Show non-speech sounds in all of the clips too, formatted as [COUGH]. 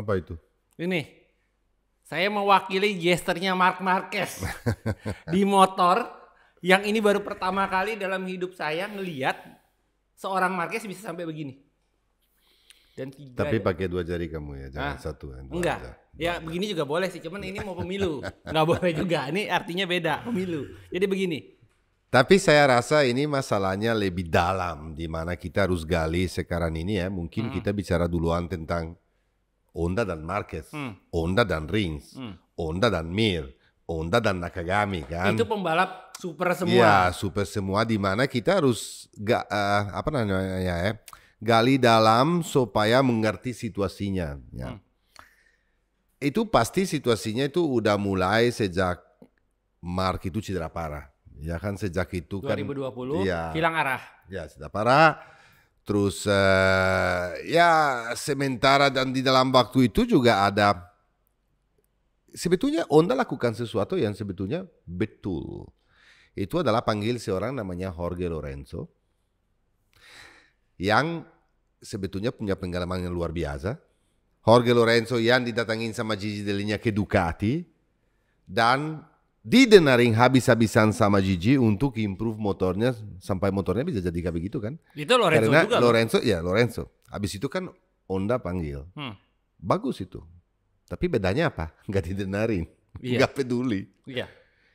Apa itu? Ini. Saya mewakili gesternya Mark Marquez. [LAUGHS] di motor yang ini baru pertama kali dalam hidup saya ngeliat seorang Marquez bisa sampai begini. Dan tiga Tapi pakai dua jari kamu ya, jangan ah. satu. Eh, enggak. Aja. Ya begini juga boleh sih, cuman ini mau pemilu. enggak [LAUGHS] boleh juga, ini artinya beda pemilu. Jadi begini. Tapi saya rasa ini masalahnya lebih dalam di mana kita harus gali sekarang ini ya. Mungkin hmm. kita bicara duluan tentang Honda dan Marquez, hmm. Honda dan Rings, hmm. Honda dan Mir Honda dan Nakagami kan. Itu pembalap super semua. Iya, super semua di mana kita harus ga, uh, apa namanya ya, gali dalam supaya mengerti situasinya ya. Hmm. Itu pasti situasinya itu udah mulai sejak Mark itu cedera parah. Ya kan sejak itu 2020, kan 2020 ya, arah. Ya, cedera parah. Terus uh, ya sementara dan di dalam waktu itu juga ada sebetulnya Onda lakukan sesuatu yang sebetulnya betul. Itu adalah panggil seorang namanya Jorge Lorenzo yang sebetulnya punya pengalaman yang luar biasa. Jorge Lorenzo yang didatangin sama Gigi Delinya ke Ducati dan didenaring habis-habisan sama Gigi untuk improve motornya sampai motornya bisa jadi kayak begitu kan. Itu Lorenzo Karena juga. Lorenzo, ya Lorenzo. Habis itu kan Honda panggil. Hmm. Bagus itu. Tapi bedanya apa? [LAUGHS] Gak didenarin, yeah. nggak peduli. Yeah.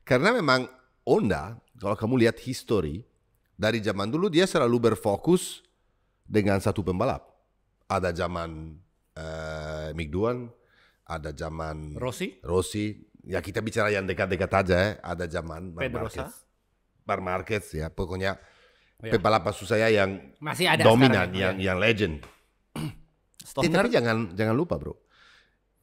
Karena memang Honda, kalau kamu lihat history, dari zaman dulu dia selalu berfokus dengan satu pembalap. Ada zaman uh, Mick ada zaman Rossi. Rossi. Ya kita bicara yang dekat-dekat aja ya. Ada zaman Bar Pedrosa. Marquez. Bar Marquez ya pokoknya ya. pembalap maksud saya yang masih ada dominan, yang iya. yang legend. [CLEARS THROAT] Eh, tapi jangan jangan lupa bro,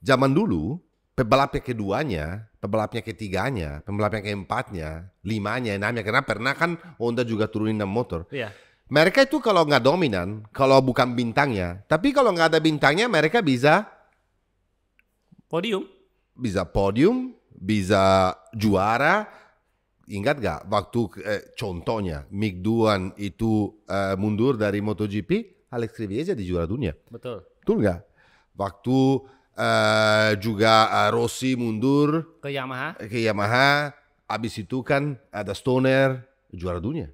zaman dulu pebalapnya keduanya, pebalapnya ketiganya, pebalapnya keempatnya, limanya, enamnya karena pernah kan Honda juga turunin enam motor. Iya. Mereka itu kalau nggak dominan, kalau bukan bintangnya, tapi kalau nggak ada bintangnya mereka bisa podium, bisa podium, bisa juara. Ingat gak waktu eh, contohnya Mick Duan itu eh, mundur dari MotoGP, Alex Rivera jadi juara dunia. Betul. Betul nggak? Waktu uh, juga uh, Rossi mundur ke Yamaha. Ke Yamaha. Abis itu kan ada Stoner juara dunia.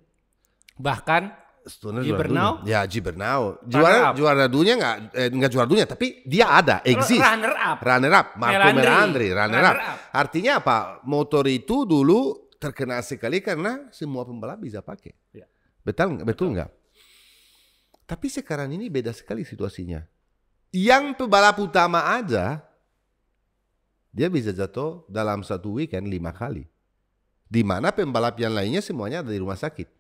Bahkan Stoner Gibernau? Juara dunia. Ya Gibernau. Juara up. juara dunia enggak eh, nggak juara dunia tapi dia ada, exist. Runner up. Runner up. Marco Merandri, Melandri runner, runner up. up. Artinya apa? Motor itu dulu terkenal sekali karena semua pembalap bisa pakai. Ya. Betul, betul betul enggak? Tapi sekarang ini beda sekali situasinya yang pebalap utama aja dia bisa jatuh dalam satu weekend lima kali. Di mana pembalap yang lainnya semuanya ada di rumah sakit. [LAUGHS]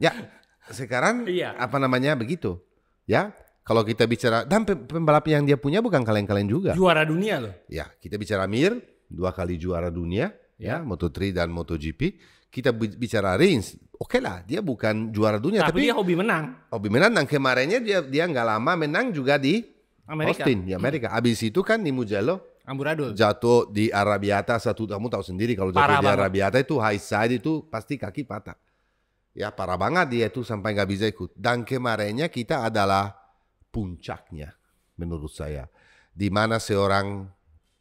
Ya, sekarang iya. apa namanya begitu. Ya, kalau kita bicara dan pembalap yang dia punya bukan kalian-kalian juga. Juara dunia loh. Ya, kita bicara Mir dua kali juara dunia ya, ya Moto3 dan MotoGP. Kita bicara Rins oke okay lah dia bukan juara dunia tapi, tapi dia hobi menang hobi menang kemarinnya dia dia nggak lama menang juga di Amerika. Austin di hmm. Amerika hmm. abis itu kan di Mugello Amburadul jatuh di Arabiata satu kamu tahu sendiri kalau jatuh parah di Arabiata itu high side itu pasti kaki patah ya parah banget dia itu sampai nggak bisa ikut dan kemarinnya kita adalah puncaknya menurut saya di mana seorang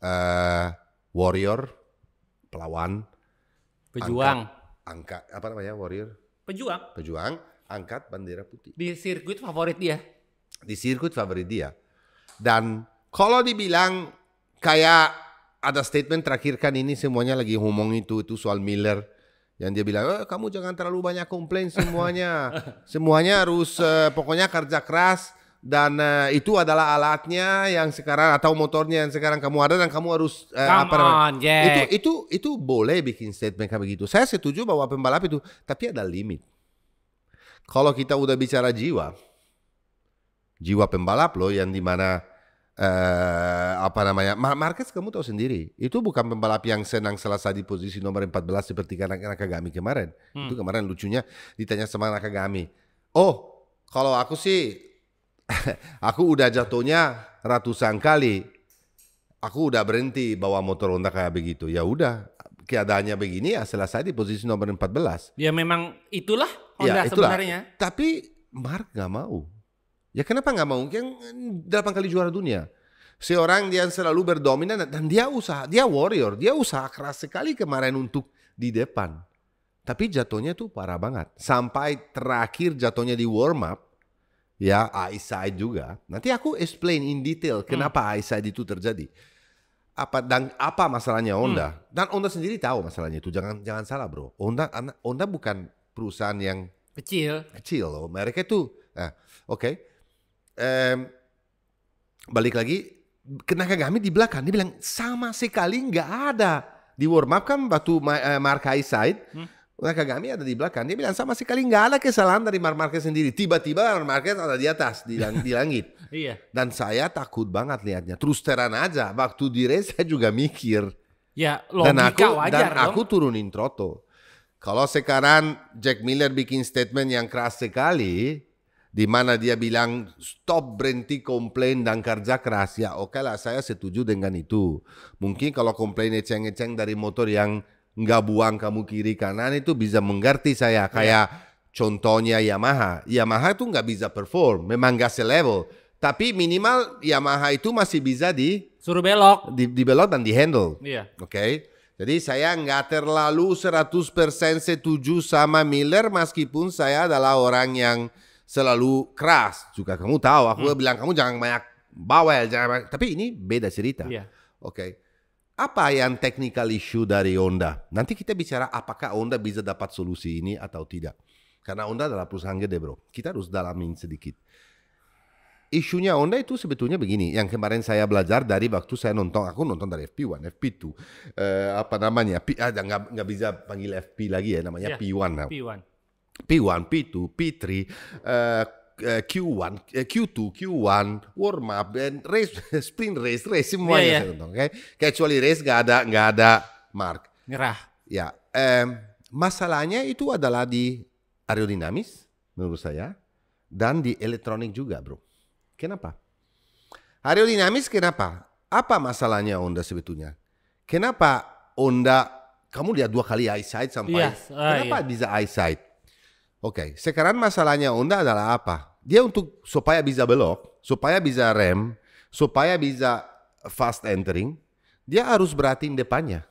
uh, warrior pelawan pejuang angkat, angkat apa namanya warrior pejuang pejuang angkat bendera putih di sirkuit favorit dia di sirkuit favorit dia dan kalau dibilang kayak ada statement terakhir kan ini semuanya lagi ngomong itu itu soal Miller yang dia bilang eh, kamu jangan terlalu banyak komplain semuanya [LAUGHS] semuanya harus eh, pokoknya kerja keras dan uh, itu adalah alatnya yang sekarang atau motornya yang sekarang kamu ada dan kamu harus uh, apa on, Jack. itu itu itu boleh bikin statement kayak begitu saya setuju bahwa pembalap itu tapi ada limit kalau kita udah bicara jiwa jiwa pembalap loh yang dimana uh, eh, apa namanya Mar Marquez kamu tahu sendiri itu bukan pembalap yang senang selasa di posisi nomor 14 seperti Nakagami kemarin hmm. itu kemarin lucunya ditanya sama Nakagami oh kalau aku sih [LAUGHS] aku udah jatuhnya ratusan kali. Aku udah berhenti bawa motor Honda kayak begitu. Ya udah, keadaannya begini ya selesai di posisi nomor 14. Ya memang itulah Honda ya, itulah. sebenarnya. Tapi Mark gak mau. Ya kenapa gak mau? Yang delapan kali juara dunia. Seorang yang selalu berdominan dan dia usaha, dia warrior, dia usaha keras sekali kemarin untuk di depan. Tapi jatuhnya tuh parah banget. Sampai terakhir jatuhnya di warm up, ya eyesight juga. Nanti aku explain in detail hmm. kenapa hmm. eyesight itu terjadi. Apa dan apa masalahnya Honda? Hmm. Dan Honda sendiri tahu masalahnya itu. Jangan jangan salah, Bro. Honda Honda bukan perusahaan yang kecil. Kecil loh. Mereka itu nah, oke. Okay. Um, balik lagi kenapa kami di belakang dia bilang sama sekali nggak ada di warm up kan waktu uh, Mark Eyesight. hmm Nakagami ada di belakang. Dia bilang sama si kalinggala ada kesalahan dari Mark Marquez sendiri. Tiba-tiba Mark Marquez ada di atas di, lang di langit. [LAUGHS] iya. Dan saya takut banget lihatnya. Terus teran aja waktu di race saya juga mikir. Ya, logika dan aku, wajar dan dong. aku turunin troto. Kalau sekarang Jack Miller bikin statement yang keras sekali, di mana dia bilang stop berhenti komplain dan kerja keras ya oke okay lah saya setuju dengan itu mungkin kalau komplain eceng-eceng dari motor yang nggak buang kamu kiri kanan itu bisa mengerti saya iya. kayak yeah. contohnya Yamaha Yamaha itu nggak bisa perform memang nggak selevel tapi minimal Yamaha itu masih bisa di suruh belok di, di belok dan di handle yeah. oke okay? jadi saya nggak terlalu 100% setuju sama Miller meskipun saya adalah orang yang selalu keras juga kamu tahu aku hmm. bilang kamu jangan banyak bawel jangan banyak. tapi ini beda cerita yeah. oke okay? apa yang technical issue dari Honda? Nanti kita bicara apakah Honda bisa dapat solusi ini atau tidak. Karena Honda adalah perusahaan gede bro, kita harus dalamin sedikit. Isunya Honda itu sebetulnya begini, yang kemarin saya belajar dari waktu saya nonton, aku nonton dari FP1, FP2, eh, apa namanya, P, ah, nggak, nggak bisa panggil FP lagi ya, namanya yeah, P1. P1. P1, P2, P3, eh, Q1, Q2, Q1, warm up, race, [LAUGHS] sprint race, race iya, semuanya yeah, yeah. saya Okay? Kecuali race nggak ada nggak ada mark. Nyerah. Ya, um, masalahnya itu adalah di aerodinamis menurut saya dan di elektronik juga bro. Kenapa? Aerodinamis kenapa? Apa masalahnya Honda sebetulnya? Kenapa Honda kamu lihat dua kali eyesight sampai yes, iya, uh, ah, kenapa iya. bisa eyesight? Oke, okay, sekarang masalahnya Honda adalah apa? Dia untuk supaya bisa belok, supaya bisa rem, supaya bisa fast entering, dia harus berarti depannya.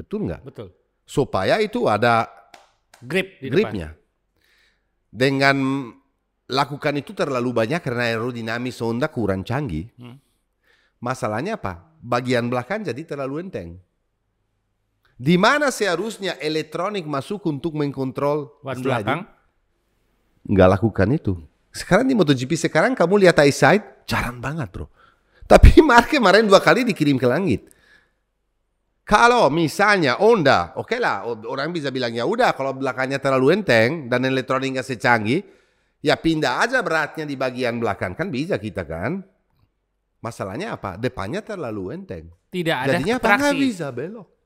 Betul nggak? Betul. Supaya itu ada grip di gripnya. Depan. Dengan lakukan itu terlalu banyak karena aerodinamis Honda kurang canggih. Hmm. Masalahnya apa? Bagian belakang jadi terlalu enteng. Di mana seharusnya elektronik masuk untuk mengkontrol ban belakang? Nggak lakukan itu. Sekarang di MotoGP sekarang kamu lihat side jarang banget bro. [LAUGHS] Tapi Mark kemarin dua kali dikirim ke langit. Kalau misalnya Honda, oke okay lah orang bisa bilang ya udah kalau belakangnya terlalu enteng dan elektronik nggak secanggih, ya pindah aja beratnya di bagian belakang kan bisa kita kan. Masalahnya apa? Depannya terlalu enteng. Tidak ada Jadinya apa bisa belok.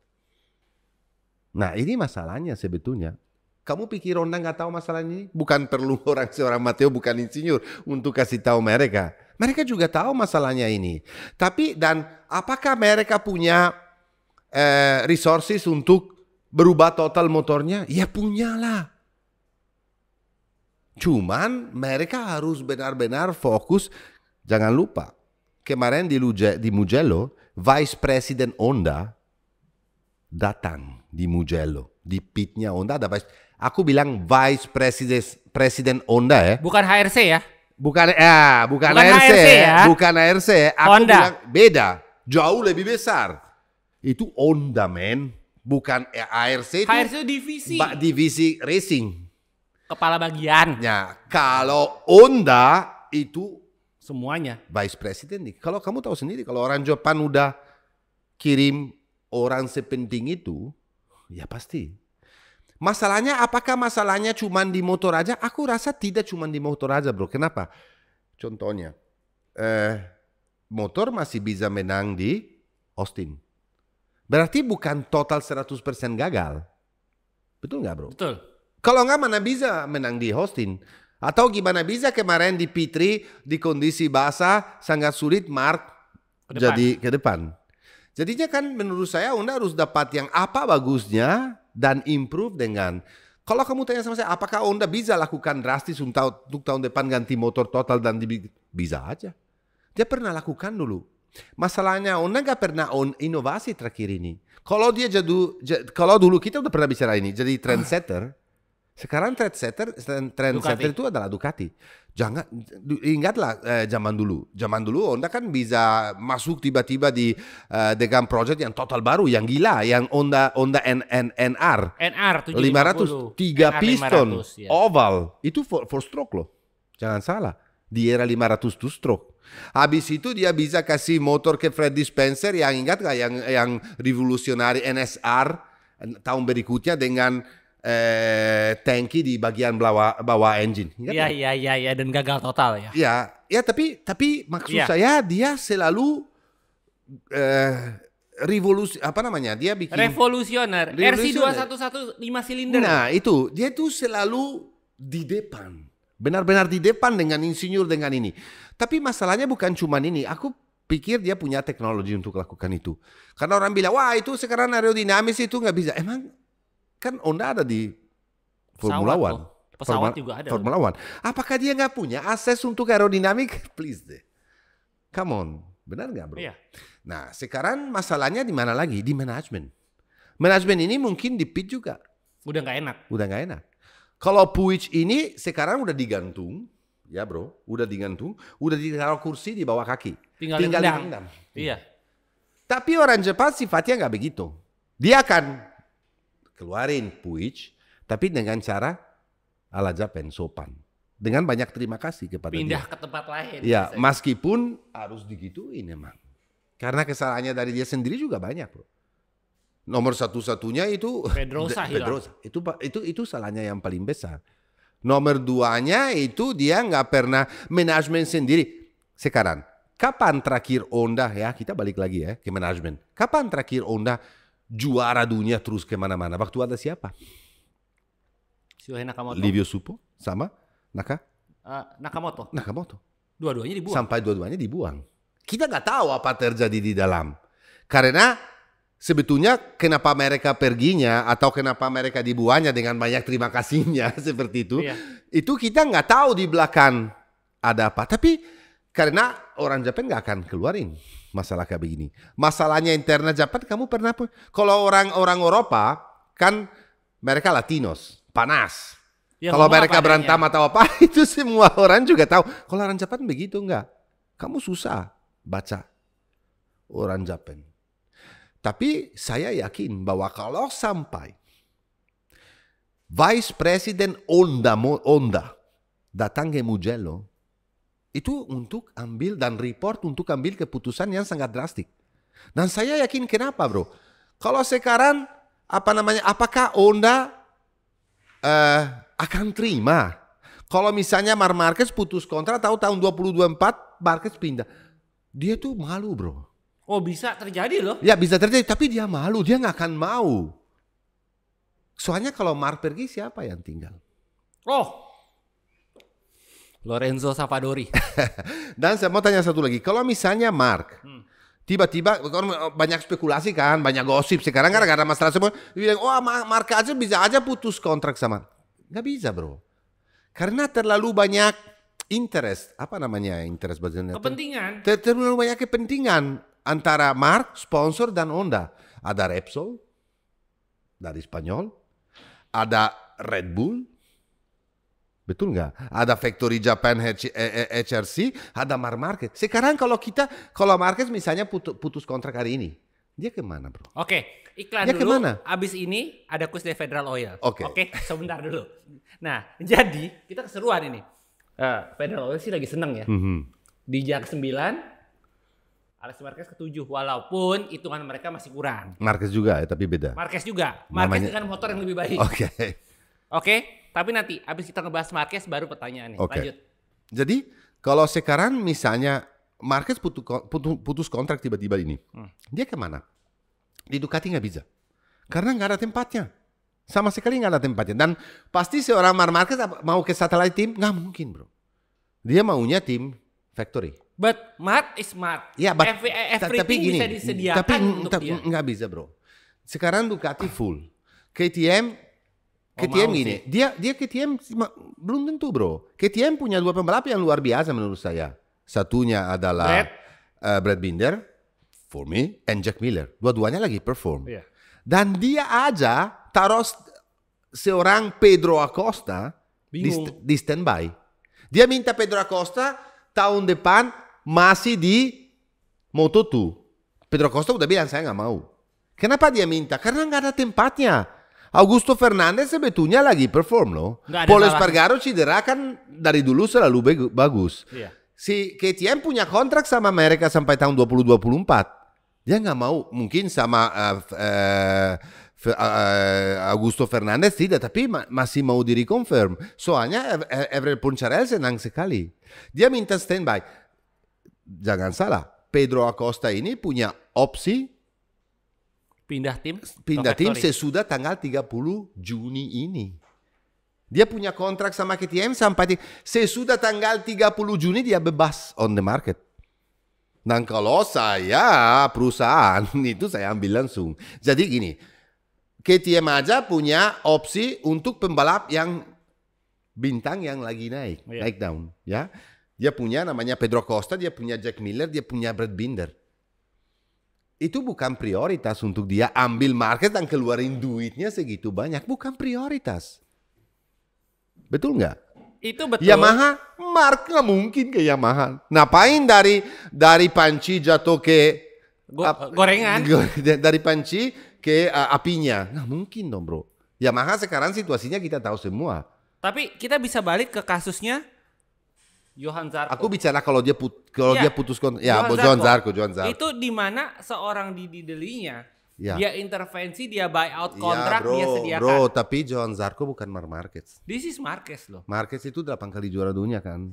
Nah ini masalahnya sebetulnya. Kamu pikir Ronda nggak tahu masalah ini? Bukan perlu [LAUGHS] orang seorang Mateo, bukan insinyur untuk kasih tahu mereka. Mereka juga tahu masalahnya ini. Tapi dan apakah mereka punya eh, resources untuk berubah total motornya? Ya punya lah. Cuman mereka harus benar-benar fokus. Jangan lupa, kemarin di, Luge, di Mugello, Vice President Honda datang di Mugello, di pitnya Honda ada vice. Aku bilang vice president presiden Honda ya. Bukan HRC ya? Bukan ya, bukan, bukan HRC, HRC ya. ya. Bukan HRC, aku Honda. bilang beda, jauh lebih besar. Itu Honda men, bukan ya, HRC. Itu HRC itu divisi. divisi racing. Kepala bagian. Ya, kalau Honda itu semuanya vice president. nih. Kalau kamu tahu sendiri kalau orang Jepang udah kirim orang sepenting itu Ya pasti. Masalahnya apakah masalahnya cuma di motor aja? Aku rasa tidak cuma di motor aja bro. Kenapa? Contohnya, eh, motor masih bisa menang di Austin. Berarti bukan total 100% gagal. Betul nggak bro? Betul. Kalau nggak mana bisa menang di Austin. Atau gimana bisa kemarin di Pitri di kondisi basah sangat sulit Mark ke jadi ke depan. Jadinya kan menurut saya Anda harus dapat yang apa bagusnya dan improve dengan kalau kamu tanya sama saya apakah Anda bisa lakukan drastis untuk, tahun depan ganti motor total dan di, bisa aja. Dia pernah lakukan dulu. Masalahnya Anda nggak pernah on inovasi terakhir ini. Kalau dia jadu, kalau dulu kita udah pernah bicara ini jadi trendsetter. Sekarang trendsetter, trendsetter itu adalah Ducati. Jangan ingatlah eh, zaman dulu. Zaman dulu Honda kan bisa masuk tiba-tiba di eh, Degan Project yang total baru, yang gila, yang Honda Honda N, N, NR. NR 500 3 NR piston 500, ya. oval. Itu for, for stroke loh. Jangan salah. Di era 500 two stroke. Habis itu dia bisa kasih motor ke Freddy Spencer yang ingat gak yang yang revolusionari NSR tahun berikutnya dengan eh, tanki di bagian bawah bawah engine. Iya, iya iya iya ya, dan gagal total ya. Iya ya tapi tapi maksud ya. saya dia selalu eh, revolusi apa namanya dia bikin revolusioner, dua satu satu lima silinder. Nah itu dia itu selalu di depan benar-benar di depan dengan insinyur dengan ini. Tapi masalahnya bukan cuma ini. Aku pikir dia punya teknologi untuk lakukan itu. Karena orang bilang, wah itu sekarang aerodinamis itu nggak bisa. Emang kan Honda ada di Formula One. Pesawat Formula, juga ada. Formula One. Apakah dia nggak punya akses untuk aerodinamik? [LAUGHS] Please deh. Come on. Benar nggak bro? Iya. Nah sekarang masalahnya di mana lagi? Di manajemen. Manajemen ini mungkin di pit juga. Udah nggak enak. Udah nggak enak. Kalau Puig ini sekarang udah digantung, ya bro, udah digantung, udah ditaruh kursi di bawah kaki. Tinggal, Tinggal di Iya. Tapi orang Jepang sifatnya nggak begitu. Dia akan keluarin puich tapi dengan cara ala Japan sopan. Dengan banyak terima kasih kepada Pindah dia. ke tempat lain. Ya, biasanya. Gitu. meskipun harus digituin emang. Karena kesalahannya dari dia sendiri juga banyak, Bro. Nomor satu-satunya itu [LAUGHS] Pedrosa, Pedrosa. Itu itu itu salahnya yang paling besar. Nomor duanya itu dia nggak pernah manajemen sendiri. Sekarang, kapan terakhir Onda ya? Kita balik lagi ya ke manajemen. Kapan terakhir Onda juara dunia terus kemana-mana. Waktu ada siapa? Shohei Nakamoto. Livio Supo sama Naka? Uh, Nakamoto. Nakamoto. Dua-duanya dibuang. Sampai dua-duanya dibuang. Kita nggak tahu apa terjadi di dalam. Karena sebetulnya kenapa mereka perginya atau kenapa mereka dibuangnya dengan banyak terima kasihnya [LAUGHS] seperti itu. Iya. Itu kita nggak tahu di belakang ada apa. Tapi karena orang Jepang nggak akan keluarin masalah kayak begini. Masalahnya internet Jepang kamu pernah pun, kalau orang-orang Eropa kan mereka Latinos, panas. Ya, kalau mereka berantem atau apa [LAUGHS] itu semua orang juga tahu. Kalau orang Jepang begitu enggak. Kamu susah baca orang Jepang. Tapi saya yakin bahwa kalau sampai Vice President Honda, Onda datang ke Mugello, itu untuk ambil dan report untuk ambil keputusan yang sangat drastik. Dan saya yakin kenapa bro? Kalau sekarang apa namanya? Apakah Onda uh, eh, akan terima? Kalau misalnya Mar Marquez putus kontrak tahu tahun 2024 Marquez pindah. Dia tuh malu bro. Oh bisa terjadi loh. Ya bisa terjadi tapi dia malu. Dia nggak akan mau. Soalnya kalau Mar pergi siapa yang tinggal? Oh Lorenzo Savadori. [LAUGHS] Dan saya mau tanya satu lagi, kalau misalnya Mark tiba hmm. Tiba-tiba kan, eh, banyak spekulasi kan, banyak gosip sekarang karena hmm. ada masalah semua. Bilang, oh, Mark aja bisa aja putus kontrak sama. nggak bisa bro, karena terlalu banyak interest apa namanya interest bahasanya kepentingan ter terlalu banyak kepentingan antara Mark sponsor dan Honda ada Repsol dari Spanyol ada Red Bull Betul nggak? Ada Factory Japan HRC, eh, eh, ada Mar Market. Sekarang kalau kita, kalau Market misalnya putus, putus kontrak hari ini, dia kemana bro? Oke, okay, iklan dia dulu. Kemana? Abis ini ada kuis dari Federal Oil. Oke. Okay. Oke, okay, sebentar dulu. Nah, [LAUGHS] jadi kita keseruan ini. Uh, Federal Oil sih lagi seneng ya. Mm -hmm. Di jam 9, Alex Marquez ke 7. Walaupun hitungan mereka masih kurang. Marquez juga ya, tapi beda. Marquez juga. Marquez Namanya... dengan motor yang lebih baik. Oke. Okay. Oke. Okay? Tapi nanti abis kita ngebahas Marquez baru pertanyaannya. Okay. Lanjut. Jadi kalau sekarang misalnya Marquez putus, putus, putus kontrak tiba-tiba ini, hmm. dia kemana? Di Ducati nggak bisa, karena nggak ada tempatnya. Sama sekali nggak ada tempatnya. Dan pasti seorang Mar Marquez mau ke satelit tim nggak mungkin bro. Dia maunya tim factory. But Mark is smart. Ya, but everything eh, tapi gini, disediakan tapi, untuk dia. Nggak bisa bro. Sekarang Ducati full. KTM KTM oh, gini, dia dia KTM belum tentu bro. KTM punya dua pembalap yang luar biasa menurut saya. Satunya adalah Brad, uh, Brad Binder, for me, and Jack Miller. Dua-duanya lagi perform. Yeah. Dan dia aja taruh seorang Pedro Acosta di, di standby. Dia minta Pedro Acosta tahun depan masih di Moto2. Pedro Acosta udah bilang saya nggak mau. Kenapa dia minta? Karena nggak ada tempatnya. Augusto Fernandez betunya lagi perform loh. Paul Espargaro cedera kan dari dulu selalu bagus. Iya. Si KTM punya kontrak sama mereka sampai tahun 2024. Dia nggak mau mungkin sama uh, uh, uh, Augusto Fernandes tidak, tapi ma masih mau diri confirm. Soalnya Everett Puncharel senang sekali. Dia minta standby. Jangan salah, Pedro Acosta ini punya opsi Pindah tim? Pindah tim sesudah tanggal 30 Juni ini. Dia punya kontrak sama KTM sampai sesudah tanggal 30 Juni dia bebas on the market. Nah kalau saya perusahaan [LAUGHS] itu saya ambil langsung. Jadi gini, KTM aja punya opsi untuk pembalap yang bintang yang lagi naik, yeah. naik down, ya. Dia punya namanya Pedro Costa, dia punya Jack Miller, dia punya Brad Binder itu bukan prioritas untuk dia ambil market dan keluarin duitnya segitu banyak. Bukan prioritas. Betul nggak? Itu betul. Yamaha, Mark nggak mungkin ke Yamaha. Ngapain dari dari panci jatuh ke Go, ap, gorengan? [LAUGHS] Dari panci ke uh, apinya. Nggak mungkin dong bro. Yamaha sekarang situasinya kita tahu semua. Tapi kita bisa balik ke kasusnya Johan Zarco. Aku bicara kalau dia put, kalau ya. dia putus kon, ya Johan, Johan Zarco. Johan Zarco. Itu di mana seorang di didelinya ya. dia intervensi, dia buy out iya, kontrak, ya, bro, dia sediakan. Bro, tapi Johan Zarco bukan Mar Marquez. This is Marquez loh. Marquez itu delapan kali juara dunia kan.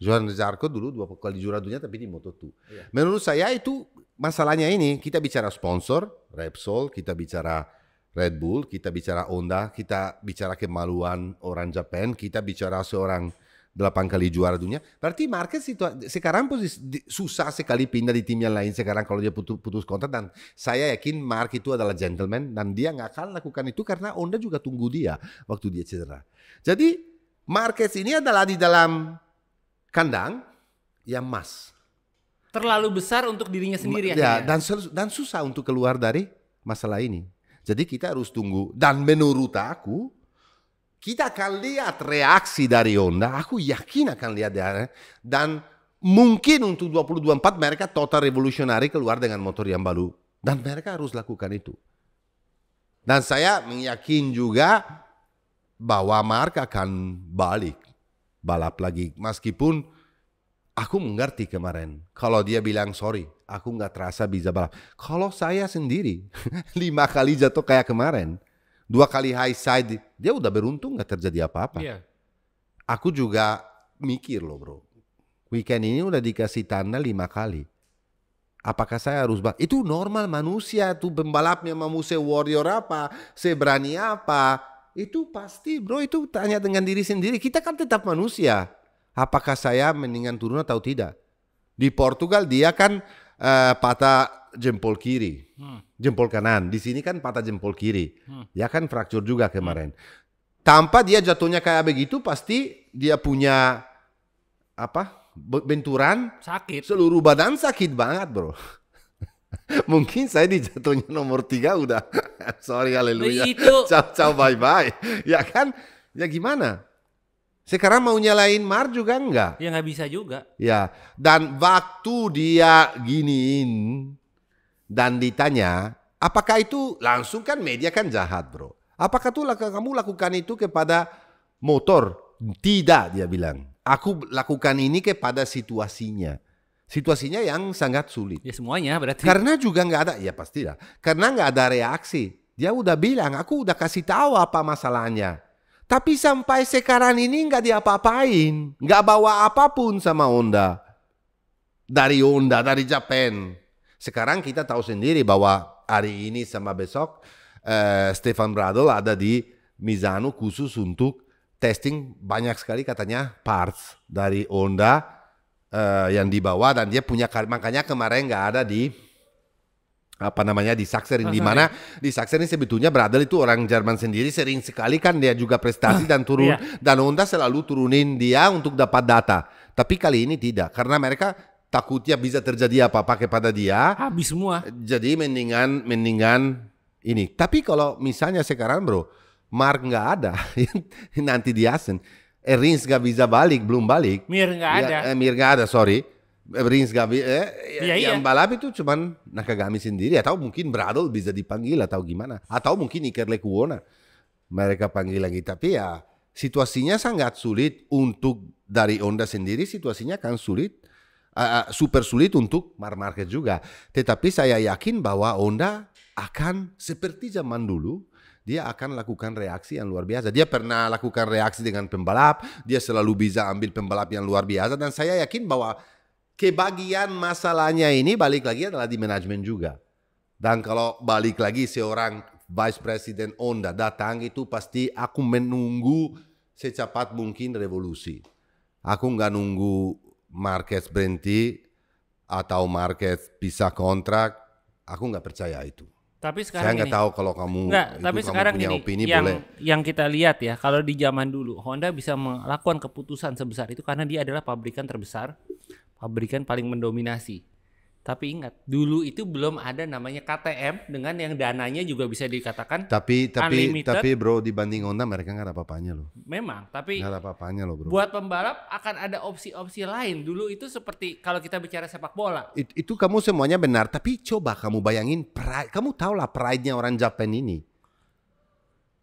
Johan Zarco dulu dua kali juara dunia tapi di Moto2. Ya. Menurut saya itu masalahnya ini kita bicara sponsor, Repsol, kita bicara Red Bull, kita bicara Honda, kita bicara kemaluan orang Jepang, kita bicara seorang delapan kali juara dunia. Berarti Marquez itu sekarang posisi susah sekali pindah di tim yang lain sekarang kalau dia putus, putus kontrak dan saya yakin Mark itu adalah gentleman dan dia nggak akan lakukan itu karena Honda juga tunggu dia waktu dia cedera. Jadi Marquez ini adalah di dalam kandang yang mas Terlalu besar untuk dirinya sendiri ya. Dan, dan susah untuk keluar dari masalah ini. Jadi kita harus tunggu dan menurut aku kita akan lihat reaksi dari Honda, aku yakin akan lihat dan mungkin untuk 2024 mereka total revolusionari keluar dengan motor yang baru. Dan mereka harus lakukan itu. Dan saya meyakin juga bahwa Mark akan balik balap lagi. Meskipun aku mengerti kemarin kalau dia bilang sorry, aku nggak terasa bisa balap. Kalau saya sendiri lima [LAUGHS] kali jatuh kayak kemarin, dua kali high side dia udah beruntung nggak terjadi apa-apa. Yeah. Aku juga mikir loh bro, weekend ini udah dikasih tanda lima kali. Apakah saya harus bak? Itu normal manusia tuh pembalapnya mau se warrior apa, se apa. Itu pasti bro itu tanya dengan diri sendiri. Kita kan tetap manusia. Apakah saya mendingan turun atau tidak? Di Portugal dia kan uh, patah jempol kiri, hmm. jempol kanan. Di sini kan patah jempol kiri. Hmm. Ya kan fraktur juga hmm. kemarin. Hmm. Tanpa dia jatuhnya kayak begitu pasti dia punya apa? benturan sakit. Seluruh badan sakit banget, Bro. [LAUGHS] Mungkin saya di jatuhnya nomor tiga udah. [LAUGHS] Sorry, haleluya. Ciao, ciao, bye-bye. ya kan? Ya gimana? Sekarang mau nyalain Mar juga enggak? Ya nggak bisa juga. Ya, dan waktu dia giniin dan ditanya, apakah itu langsung kan media kan jahat bro. Apakah tuh kamu lakukan itu kepada motor? Tidak dia bilang. Aku lakukan ini kepada situasinya situasinya yang sangat sulit. Ya semuanya berarti. Karena juga nggak ada, ya pastilah. Karena nggak ada reaksi. Dia udah bilang, aku udah kasih tahu apa masalahnya. Tapi sampai sekarang ini nggak diapa-apain. Nggak bawa apapun sama Honda. Dari Honda, dari Japan. Sekarang kita tahu sendiri bahwa hari ini sama besok eh, Stefan Bradl ada di Misano khusus untuk testing banyak sekali katanya parts dari Honda eh, yang dibawa dan dia punya makanya kemarin nggak ada di apa namanya di Sachsen di mana di Sachsen sebetulnya Bradel itu orang Jerman sendiri sering sekali kan dia juga prestasi ah, dan turun yeah. dan Honda selalu turunin dia untuk dapat data tapi kali ini tidak karena mereka takutnya bisa terjadi apa-apa kepada dia habis semua jadi mendingan mendingan ini tapi kalau misalnya sekarang bro Mark nggak ada [LAUGHS] nanti di Asen Erins nggak bisa balik belum balik Mir nggak ya, ada eh, Mir nggak ada sorry Prince eh, Gabi eh, ya, iya, yang iya. balap itu cuman Nakagami sendiri atau mungkin Bradle bisa dipanggil atau gimana atau mungkin Iker Lekuona mereka panggil lagi tapi ya situasinya sangat sulit untuk dari Honda sendiri situasinya kan sulit uh, super sulit untuk mar market juga tetapi saya yakin bahwa Honda akan seperti zaman dulu dia akan lakukan reaksi yang luar biasa. Dia pernah lakukan reaksi dengan pembalap, dia selalu bisa ambil pembalap yang luar biasa dan saya yakin bahwa kebagian masalahnya ini balik lagi adalah di manajemen juga. Dan kalau balik lagi seorang Vice President Honda datang itu pasti aku menunggu secepat mungkin revolusi. Aku nggak nunggu market berhenti atau market bisa kontrak. Aku nggak percaya itu. Tapi sekarang saya nggak tahu kalau kamu enggak, itu tapi kamu sekarang punya gini, opini yang, boleh. Yang kita lihat ya, kalau di zaman dulu Honda bisa melakukan keputusan sebesar itu karena dia adalah pabrikan terbesar pabrikan paling mendominasi. Tapi ingat, dulu itu belum ada namanya KTM dengan yang dananya juga bisa dikatakan tapi tapi unlimited. tapi bro dibanding Honda mereka nggak ada apa-apanya loh. Memang, tapi nggak ada apa-apanya loh bro. Buat pembalap akan ada opsi-opsi lain. Dulu itu seperti kalau kita bicara sepak bola. It, itu kamu semuanya benar, tapi coba kamu bayangin pride, kamu tahulah pride-nya orang Jepang ini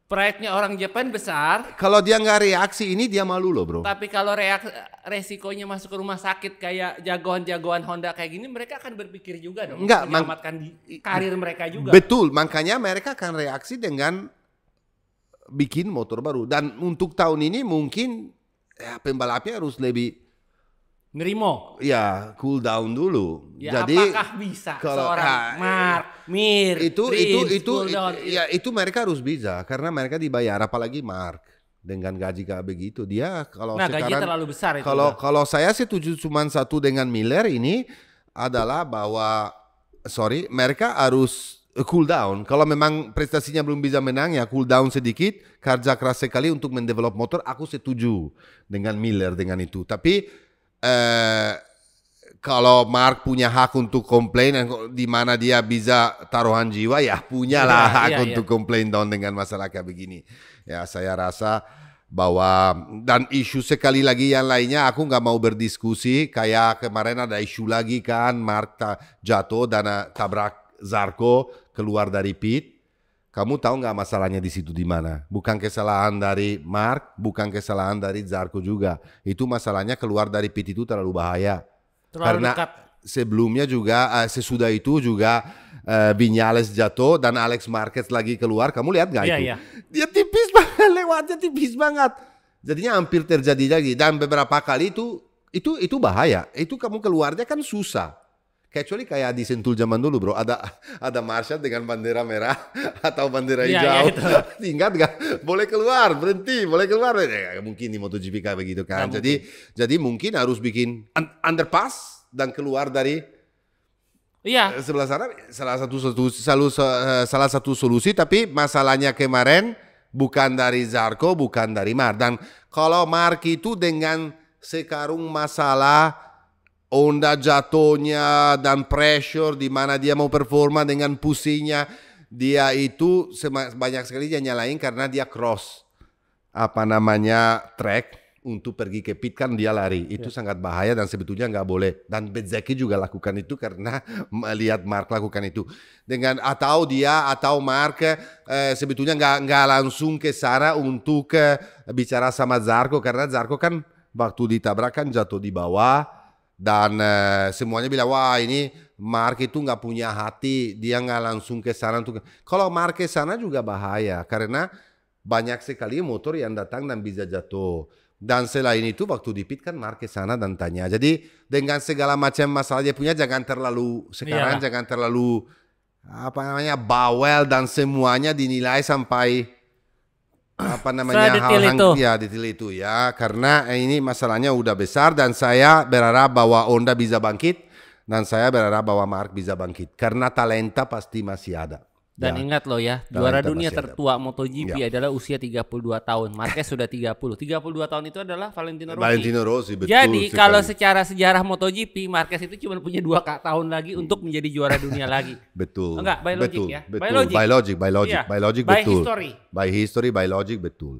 pride-nya orang Jepang besar. Kalau dia nggak reaksi ini dia malu loh bro. Tapi kalau reaksi resikonya masuk ke rumah sakit kayak jagoan-jagoan Honda kayak gini, mereka akan berpikir juga dong. Nggak, menyelamatkan karir mereka juga. Betul, makanya mereka akan reaksi dengan bikin motor baru. Dan untuk tahun ini mungkin ya, pembalapnya harus lebih Nerimo. Ya, cool down dulu. Ya, Jadi apakah bisa kalau, seorang nah, Mark, Mir, itu Prince, itu itu cool down. ya itu mereka harus bisa karena mereka dibayar apalagi Mark dengan gaji kayak begitu dia kalau nah, sekarang gaji terlalu besar itu kalau juga. kalau saya sih tujuh cuma satu dengan Miller ini adalah bahwa sorry mereka harus cool down kalau memang prestasinya belum bisa menang ya cool down sedikit kerja keras sekali untuk mendevelop motor aku setuju dengan Miller dengan itu tapi eh, kalau Mark punya hak untuk komplain di mana dia bisa taruhan jiwa ya punyalah ya, hak ya, untuk ya. komplain dong dengan masalah kayak begini. Ya saya rasa bahwa dan isu sekali lagi yang lainnya aku nggak mau berdiskusi kayak kemarin ada isu lagi kan Mark jatuh dan tabrak Zarko keluar dari pit kamu tahu nggak masalahnya di situ di mana? Bukan kesalahan dari Mark, bukan kesalahan dari Zarko juga. Itu masalahnya keluar dari pit itu terlalu bahaya. Terlalu Karena dekat. sebelumnya juga, uh, sesudah itu juga uh, Vinales jatuh dan Alex Marquez lagi keluar. Kamu lihat nggak yeah, itu? Yeah. Dia tipis [LAUGHS] banget, lewatnya tipis banget. Jadinya hampir terjadi lagi dan beberapa kali itu itu itu bahaya. Itu kamu keluarnya kan susah Kecuali kayak di Sentul zaman dulu bro, ada ada marshal dengan bandera merah atau bandera iya, iya, hijau. hijau. ya, itu. [LAUGHS] Ingat gak? Boleh keluar, berhenti, boleh keluar. Ya, ya, ya, mungkin di MotoGP kayak begitu kan. Nah, jadi mungkin. jadi mungkin harus bikin underpass dan keluar dari Iya. Eh, sebelah sana salah satu solusi, eh, salah satu solusi tapi masalahnya kemarin bukan dari Zarko, bukan dari Mar. Dan kalau Mark itu dengan sekarung masalah Onda jatuhnya dan pressure di mana dia mau performa dengan pusingnya dia itu banyak sekali dia nyalain karena dia cross apa namanya track untuk pergi ke pit kan dia lari itu yeah. sangat bahaya dan sebetulnya nggak boleh dan Bezeki juga lakukan itu karena [LAUGHS] melihat Mark lakukan itu dengan atau dia atau Mark eh, sebetulnya nggak nggak langsung ke sana untuk eh, bicara sama Zarko karena Zarko kan waktu ditabrak kan jatuh di bawah dan uh, semuanya bilang wah ini Mark itu nggak punya hati dia nggak langsung ke sana untuk kalau Mark ke sana juga bahaya karena banyak sekali motor yang datang dan bisa jatuh dan selain itu waktu di kan Mark ke sana dan tanya jadi dengan segala macam masalah dia punya jangan terlalu sekarang yeah. jangan terlalu apa namanya bawel dan semuanya dinilai sampai apa namanya hal-hal itu. ya detail itu ya karena eh, ini masalahnya udah besar dan saya berharap bahwa Onda bisa bangkit dan saya berharap bahwa Mark bisa bangkit karena talenta pasti masih ada. Dan ya. ingat loh ya, nah, juara dunia tertua ada. MotoGP ya. adalah usia 32 tahun. Marquez sudah 30. 32 tahun itu adalah Valentino Rossi. Valentino Rossi betul. Jadi sekali. kalau secara sejarah MotoGP, Marquez itu cuma punya 2 tahun lagi hmm. untuk menjadi juara dunia [LAUGHS] lagi. Betul. Enggak, by logic betul, ya. Betul. By logic. By logic, by logic, yeah. by logic by betul. By history. By history, by logic betul.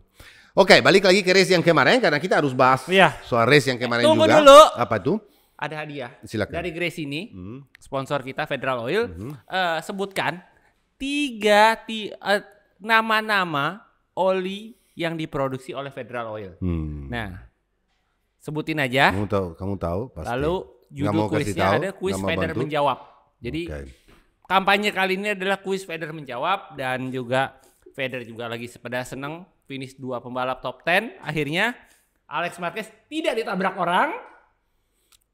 Oke, okay, balik lagi ke race yang kemarin karena kita harus bahas yeah. soal race yang kemarin Tunggu juga. Tunggu dulu. Apa itu? Ada hadiah. Silakan. Dari Grace ini, mm. sponsor kita Federal Oil, mm -hmm. uh, sebutkan tiga eh, nama-nama oli yang diproduksi oleh Federal Oil. Hmm. Nah, sebutin aja. Kamu tahu, kamu tahu pasti. Lalu judul kuisnya tahu, ada kuis Feder menjawab. Jadi okay. kampanye kali ini adalah kuis Feder menjawab dan juga Feder juga lagi sepeda seneng finish dua pembalap top 10 akhirnya Alex Marquez tidak ditabrak orang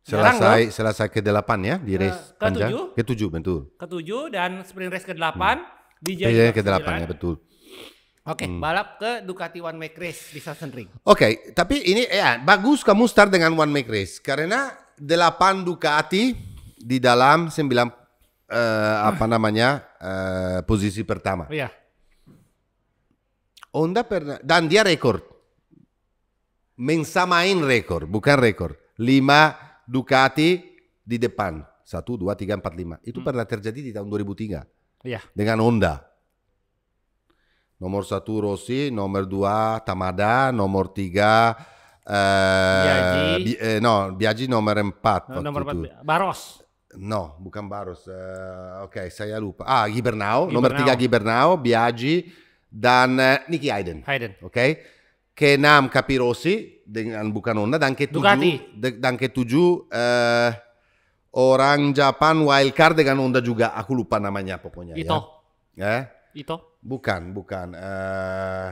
Selesai selesai ke delapan ya di race ke, panjang. Ke-7. betul. Ke-7 dan sprint race ke delapan hmm. di Jaya ke delapan ya, kan? ya betul. Oke, okay, hmm. balap ke Ducati One Make Race di Southern Ring. Oke, okay, tapi ini ya bagus kamu start dengan One Make Race karena delapan Ducati di dalam 9 uh, eh, apa namanya uh, posisi pertama. Iya. Honda pernah dan dia rekor mensamain rekor, bukan rekor. lima Ducati di depan. Satu, dua, tiga, empat, lima. Itu hmm. pernah terjadi di tahun 2003. Iya. Dengan Honda. Nomor satu Rossi, nomor dua Tamada, nomor tiga eh, Biagi. Bi, eh, no, Biagi nomor empat. No, nomor empat, Baros. No, bukan Baros. Uh, eh, Oke, okay, saya lupa. Ah, Gibernau, Gibernau. nomor tiga Gibernau, Biagi dan uh, Nicky Hayden. Hayden. Oke. Okay? Che Rossi Capirossi dengan bukan Honda dan ke Ducati. tujuh dan ke tujuh eh, orang Japan wildcard dengan Honda juga aku lupa namanya pokoknya Ito. ya. Eh? Ito. Bukan, bukan. Eh,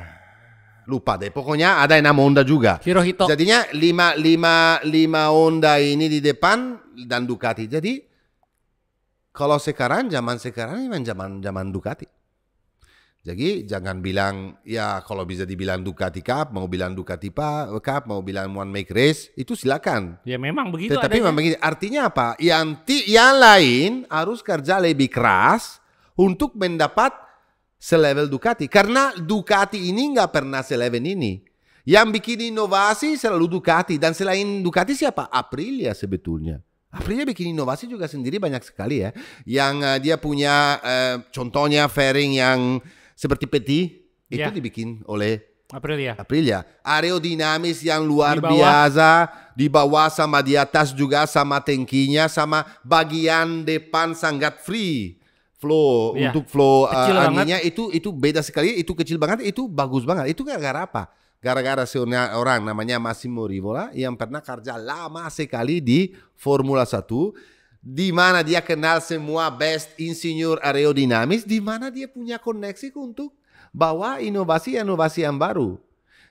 lupa deh. Pokoknya ada enam Honda juga. Hirohito. Jadinya lima lima lima Honda ini di depan dan Ducati. Jadi kalau sekarang zaman sekarang ini zaman zaman Ducati. Jadi jangan bilang ya kalau bisa dibilang Ducati Cup, mau bilang Ducati Cup, mau bilang One Make Race itu silakan. Ya memang begitu. Tetapi adanya. memang begini. Artinya apa? Yang ti yang lain harus kerja lebih keras untuk mendapat selevel Ducati. Karena Ducati ini nggak pernah selevel ini. Yang bikin inovasi selalu Ducati dan selain Ducati siapa? Aprilia sebetulnya. Aprilia bikin inovasi juga sendiri banyak sekali ya. Yang uh, dia punya uh, contohnya fairing yang seperti peti itu yeah. dibikin oleh Aprilia. Aprilia. Aerodinamis yang luar di biasa di bawah sama di atas juga sama tangkinya sama bagian depan sangat free flow yeah. untuk flow eh, kecil uh, anginnya itu itu beda sekali itu kecil banget itu bagus banget itu gara-gara apa? Gara-gara seorang orang namanya Massimo Rivola yang pernah kerja lama sekali di Formula 1 di mana dia kenal semua best insinyur aerodinamis, di mana dia punya koneksi untuk bawa inovasi-inovasi yang baru.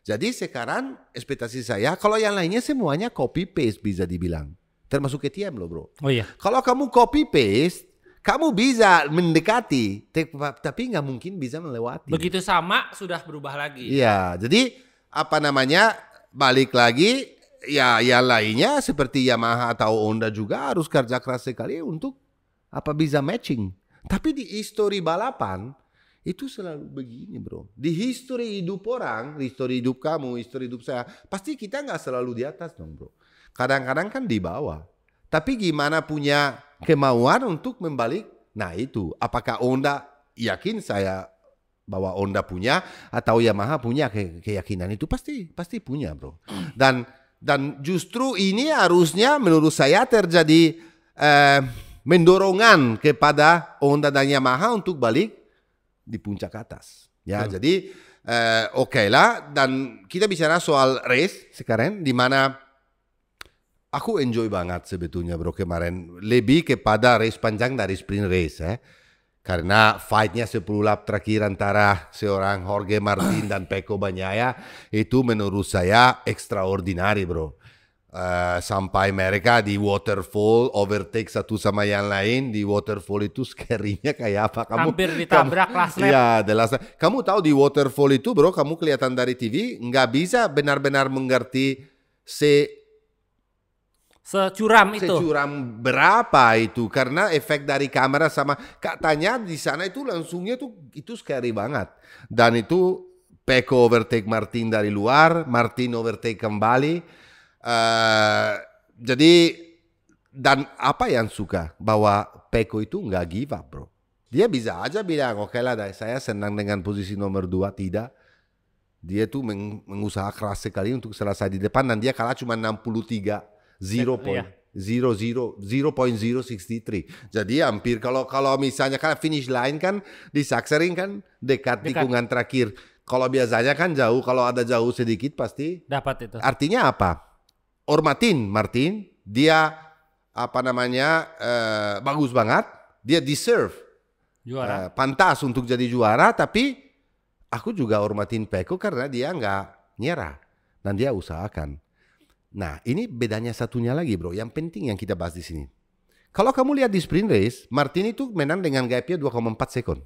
Jadi sekarang ekspektasi saya, kalau yang lainnya semuanya copy paste bisa dibilang. Termasuk KTM loh bro. Oh iya. Kalau kamu copy paste, kamu bisa mendekati, tapi nggak mungkin bisa melewati. Begitu sama sudah berubah lagi. Iya, jadi apa namanya balik lagi ya yang lainnya seperti Yamaha atau Honda juga harus kerja keras sekali untuk apa bisa matching. Tapi di histori balapan itu selalu begini bro. Di histori hidup orang, di histori hidup kamu, histori hidup saya, pasti kita nggak selalu di atas dong bro. Kadang-kadang kan di bawah. Tapi gimana punya kemauan untuk membalik? Nah itu, apakah Honda yakin saya bahwa Honda punya atau Yamaha punya keyakinan itu pasti pasti punya bro. Dan dan justru ini harusnya menurut saya terjadi eh, mendorongan kepada Honda dan Yamaha untuk balik di puncak atas. Ya, hmm. jadi eh, oke okay lah. Dan kita bicara soal race sekarang, di mana aku enjoy banget sebetulnya bro kemarin lebih kepada race panjang dari sprint race. Eh. Karena fightnya 10 lap terakhir antara seorang Jorge Martin dan Peko Banyaya itu menurut saya extraordinary bro. Uh, sampai mereka di waterfall overtake satu sama yang lain di waterfall itu scary kayak apa kamu hampir ditabrak kamu, last lap ya the last lap. kamu tahu di waterfall itu bro kamu kelihatan dari TV nggak bisa benar-benar mengerti se Securam itu. Securam berapa itu? Karena efek dari kamera sama katanya di sana itu langsungnya tuh itu scary banget. Dan itu Peko overtake Martin dari luar, Martin overtake kembali. Uh, jadi dan apa yang suka bahwa Peko itu nggak give up bro. Dia bisa aja bilang oke okay lah dai, saya senang dengan posisi nomor dua tidak. Dia tuh mengusaha keras sekali untuk selesai di depan dan dia kalah cuma 63 0. Yeah. 0.063. Jadi hampir kalau kalau misalnya kan finish line kan di Saksering kan dekat, tikungan terakhir. Kalau biasanya kan jauh, kalau ada jauh sedikit pasti dapat itu. Artinya apa? Hormatin Martin, dia apa namanya? Eh, bagus banget. Dia deserve juara. uh, pantas untuk jadi juara tapi aku juga hormatin Peko karena dia nggak nyerah dan dia usahakan Nah, ini bedanya satunya lagi bro. Yang penting yang kita bahas di sini. Kalau kamu lihat di sprint race, Martin itu menang dengan gapnya 2,4 second.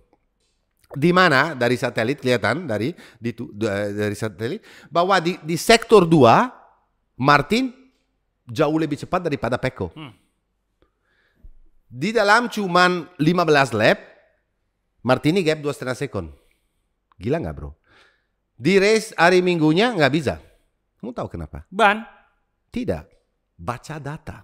Di mana dari satelit kelihatan dari di, dari satelit bahwa di, di sektor 2 Martin jauh lebih cepat daripada Peko. Hmm. Di dalam cuman 15 lap, Martini gap 2,5 second. Gila nggak bro? Di race hari minggunya nggak bisa. Kamu tahu kenapa? Ban. Tidak, baca data.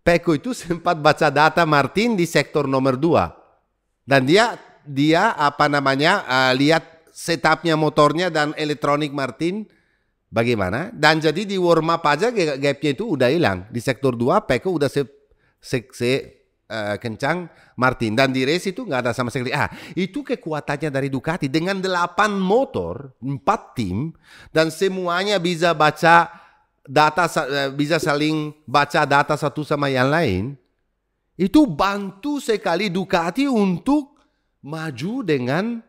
Peko itu sempat baca data Martin di sektor nomor 2. Dan dia dia apa namanya uh, lihat setupnya motornya dan elektronik Martin bagaimana. Dan jadi di warm up aja gapnya itu udah hilang. Di sektor 2 Peko udah se, se, se uh, kencang Martin. Dan di race itu nggak ada sama sekali. Ah, itu kekuatannya dari Ducati. Dengan 8 motor, 4 tim dan semuanya bisa baca data eh, bisa saling baca data satu sama yang lain itu bantu sekali Ducati untuk maju dengan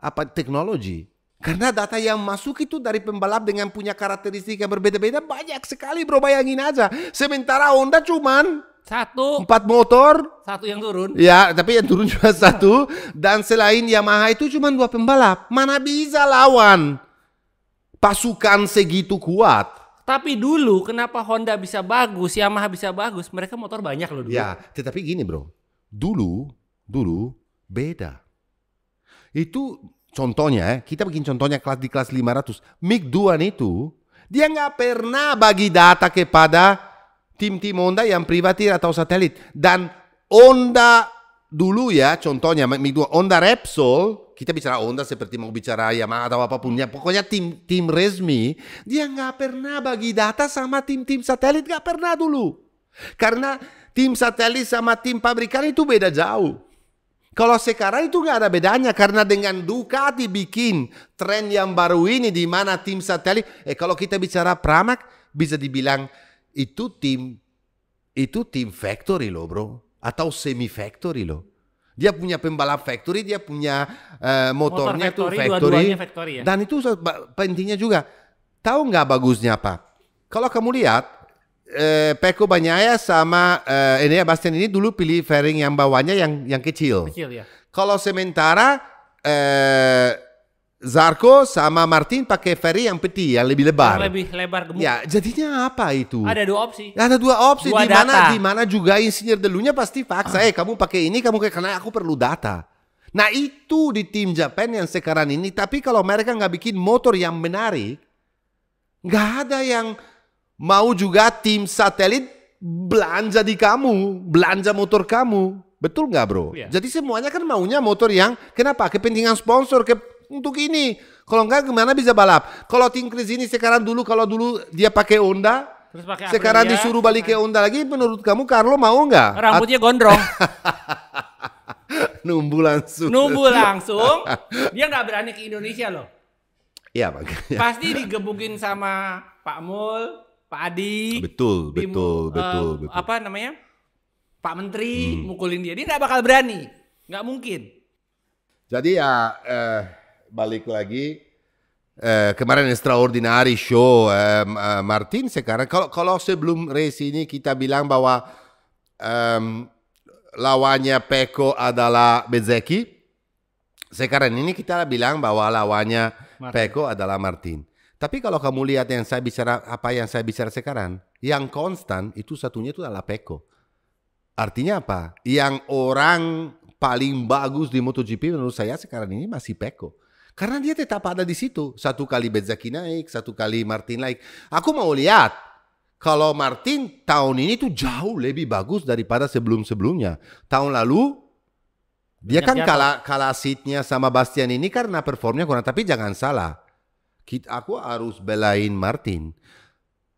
apa teknologi karena data yang masuk itu dari pembalap dengan punya karakteristik yang berbeda-beda banyak sekali bro bayangin aja sementara Honda cuman satu empat motor satu yang turun ya tapi yang turun cuma satu dan selain Yamaha itu cuma dua pembalap mana bisa lawan pasukan segitu kuat tapi dulu kenapa Honda bisa bagus, Yamaha bisa bagus, mereka motor banyak loh dulu. Ya, tetapi gini bro, dulu, dulu beda. Itu contohnya, eh, kita bikin contohnya kelas di kelas 500. MiG 2 itu, dia nggak pernah bagi data kepada tim-tim Honda yang privatir atau satelit. Dan Honda dulu ya, contohnya MiG 2, Honda Repsol, kita bicara Honda seperti mau bicara Yamaha atau apapun ya pokoknya tim tim resmi dia nggak pernah bagi data sama tim tim satelit nggak pernah dulu karena tim satelit sama tim pabrikan itu beda jauh kalau sekarang itu nggak ada bedanya karena dengan Ducati bikin tren yang baru ini di mana tim satelit eh kalau kita bicara Pramac bisa dibilang itu tim itu tim factory loh bro atau semi factory loh dia punya pembalap factory, dia punya uh, motornya Motor factory, tuh factory. factory ya? Dan itu pentingnya juga. Tahu nggak bagusnya apa? Kalau kamu lihat eh, Peko Banyaya sama eh, ya Bastian ini dulu pilih fairing yang bawahnya yang yang kecil. Kecil ya. Kalau sementara eh, Zarko sama Martin pakai ferry yang peti yang lebih lebar. Yang lebih lebar gemuk. Ya, jadinya apa itu? Ada dua opsi. Ada dua opsi di mana di mana juga insinyur delunya pasti paksa, ah. eh kamu pakai ini, kamu kayak karena aku perlu data. Nah, itu di tim Japan yang sekarang ini, tapi kalau mereka nggak bikin motor yang menarik, nggak ada yang mau juga tim satelit belanja di kamu, belanja motor kamu. Betul nggak bro? Yeah. Jadi semuanya kan maunya motor yang kenapa? Kepentingan sponsor, ke untuk ini. Kalau enggak gimana bisa balap? Kalau Tim Chris ini sekarang dulu kalau dulu dia pakai Honda, terus pakai sekarang Aprilia, disuruh balik ke Honda lagi, menurut kamu Carlo mau nggak? Rambutnya gondrong. [LAUGHS] Numbu langsung. Numbu langsung. dia nggak berani ke Indonesia loh. Iya bang. Pasti digebukin sama Pak Mul, Pak Adi. Betul, di, betul, uh, betul, betul. Apa namanya? Pak Menteri hmm. mukulin dia. Dia nggak bakal berani. Nggak mungkin. Jadi ya. Uh, balik lagi eh, kemarin extraordinary show eh, Martin sekarang kalau kalau sebelum race ini kita bilang bahwa um, lawannya Peko adalah Bezeki sekarang ini kita bilang bahwa lawannya Martin. Peko adalah Martin tapi kalau kamu lihat yang saya bicara apa yang saya bicara sekarang yang konstan itu satunya itu adalah Peko Artinya apa? Yang orang paling bagus di MotoGP menurut saya sekarang ini masih Peko. Karena dia tetap ada di situ. Satu kali Bezaki naik, satu kali Martin naik. Aku mau lihat kalau Martin tahun ini tuh jauh lebih bagus daripada sebelum-sebelumnya. Tahun lalu dia kan kalah kalah seatnya sama Bastian ini karena performnya kurang. Tapi jangan salah, kita, aku harus belain Martin.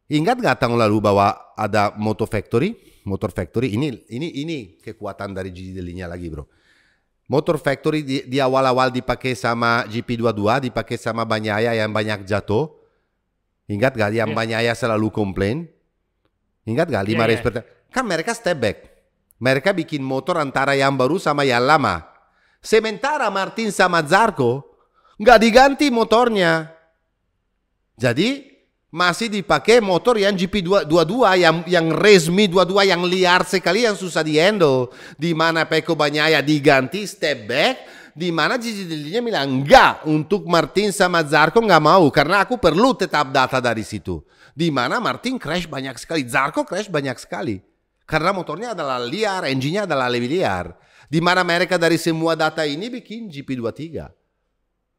Ingat gak tahun lalu bahwa ada Moto Factory, Motor Factory ini ini ini kekuatan dari GD lagi bro. Motor Factory di, di awal-awal dipakai sama GP22, dipakai sama Banyaya yang banyak jatuh. Ingat gak yang yeah. Banyaya selalu komplain? Ingat gak lima yeah, race yeah. Kan mereka step back. Mereka bikin motor antara yang baru sama yang lama. Sementara Martin sama Zarko nggak diganti motornya. Jadi masih dipakai motor yang GP22 yang yang resmi 22 yang liar sekali yang susah di handle di mana Peko Banyaya diganti step back di mana Gigi Delinya bilang enggak untuk Martin sama Zarko nggak mau karena aku perlu tetap data dari situ di mana Martin crash banyak sekali Zarko crash banyak sekali karena motornya adalah liar engine-nya adalah lebih liar di mana mereka dari semua data ini bikin GP23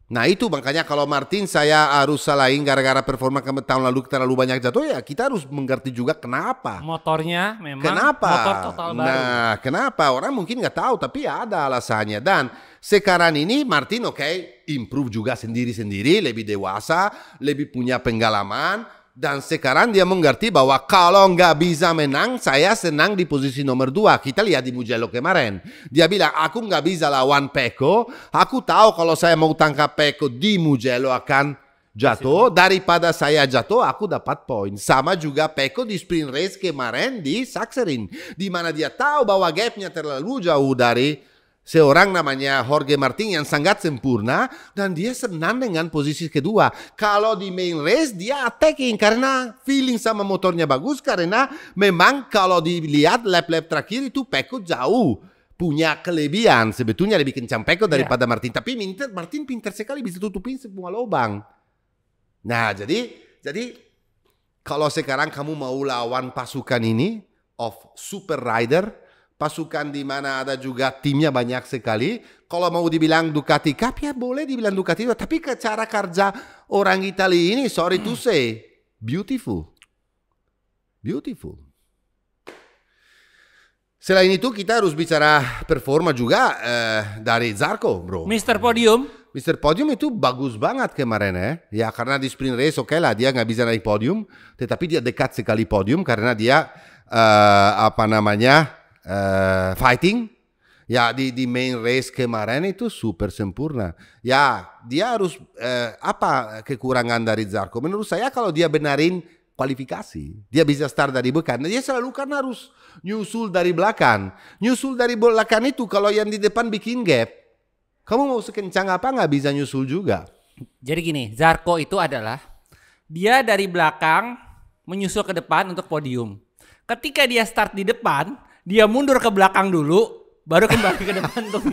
Nah itu makanya kalau Martin saya harus salahin gara-gara performa ke tahun lalu terlalu banyak jatuh ya kita harus mengerti juga kenapa. Motornya memang kenapa? motor total baru. Nah kenapa orang mungkin nggak tahu tapi ya ada alasannya dan sekarang ini Martin oke okay, improve juga sendiri-sendiri lebih dewasa lebih punya pengalaman dan sekarang dia mengerti bahwa kalau nggak bisa menang, saya senang di posisi nomor dua. Kita lihat di Mugello kemarin. Dia bilang, aku nggak bisa lawan Peko. Aku tahu kalau saya mau tangkap Peko di Mugello akan jatuh. Daripada saya jatuh, aku dapat poin. Sama juga Peko di sprint race kemarin di Saxerin. Di mana dia tahu bahwa gapnya terlalu jauh dari seorang namanya Jorge Martin yang sangat sempurna dan dia senang dengan posisi kedua. Kalau di main race dia attacking karena feeling sama motornya bagus karena memang kalau dilihat lap-lap terakhir itu Peko jauh punya kelebihan sebetulnya lebih kencang Peko daripada yeah. Martin. Tapi Martin pintar sekali bisa tutupin semua lubang. Nah jadi jadi kalau sekarang kamu mau lawan pasukan ini of super rider pasukan di mana ada juga timnya banyak sekali. Kalau mau dibilang Ducati Cup ya boleh dibilang Ducati Cup, tapi cara kerja orang Italia ini sorry to say beautiful. Beautiful. Selain itu kita harus bicara performa juga eh, dari Zarko, bro. Mister Podium. Mister Podium itu bagus banget kemarin ya. Eh. Ya karena di sprint race oke okay lah dia nggak bisa naik podium. Tetapi dia dekat sekali podium karena dia eh, apa namanya Eh, fighting. ya di di main race kemarin itu super sempurna. Ya, dia harus eh, apa kekurangan dari Zarko? Menurut saya kalau dia benarin kualifikasi, dia bisa start dari belakang. Dia selalu kan harus nyusul dari belakang. Nyusul dari belakang itu kalau yang di depan bikin gap, kamu mau sekencang apa nggak bisa nyusul juga. Jadi gini, Zarko itu adalah dia dari belakang menyusul ke depan untuk podium. Ketika dia start di depan, dia mundur ke belakang dulu baru kembali ke depan tuh.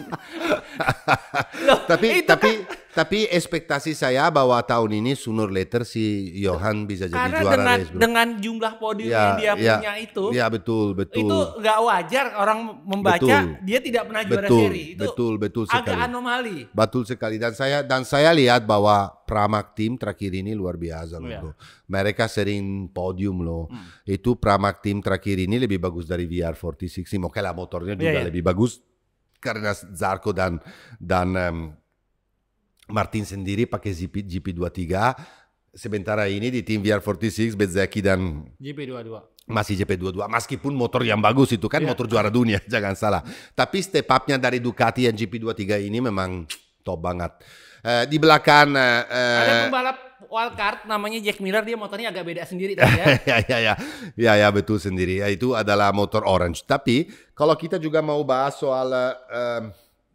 [LAUGHS] Loh, tapi tapi kan tapi ekspektasi saya bahwa tahun ini sooner later si Johan bisa jadi Karena juara dengan, dengan jumlah podium ya, yang dia ya, punya itu. Ya betul, betul. Itu nggak wajar orang membaca betul, dia tidak pernah juara betul, seri. Itu betul, betul sekali. Agak anomali. Betul sekali dan saya dan saya lihat bahwa Pramak tim terakhir ini luar biasa loh. Ya. Mereka sering podium loh. Hmm. Itu Pramak tim terakhir ini lebih bagus dari VR46 Oke lah motornya iya, juga ya, ya. lebih bagus karena Zarko dan dan um, Martin Sendiri pakai GP, GP23 sementara ini di tim VR46 Bezeki dan GP22 masih GP22 meskipun motor yang bagus itu kan yeah. motor juara dunia [LAUGHS] jangan salah tapi step upnya dari Ducati yang GP23 ini memang top banget uh, di belakang uh, ada pembalap wildcard namanya Jack Miller dia motornya agak beda sendiri tadi ya. [LAUGHS] ya ya ya ya ya betul sendiri ya, itu adalah motor orange tapi kalau kita juga mau bahas soal uh,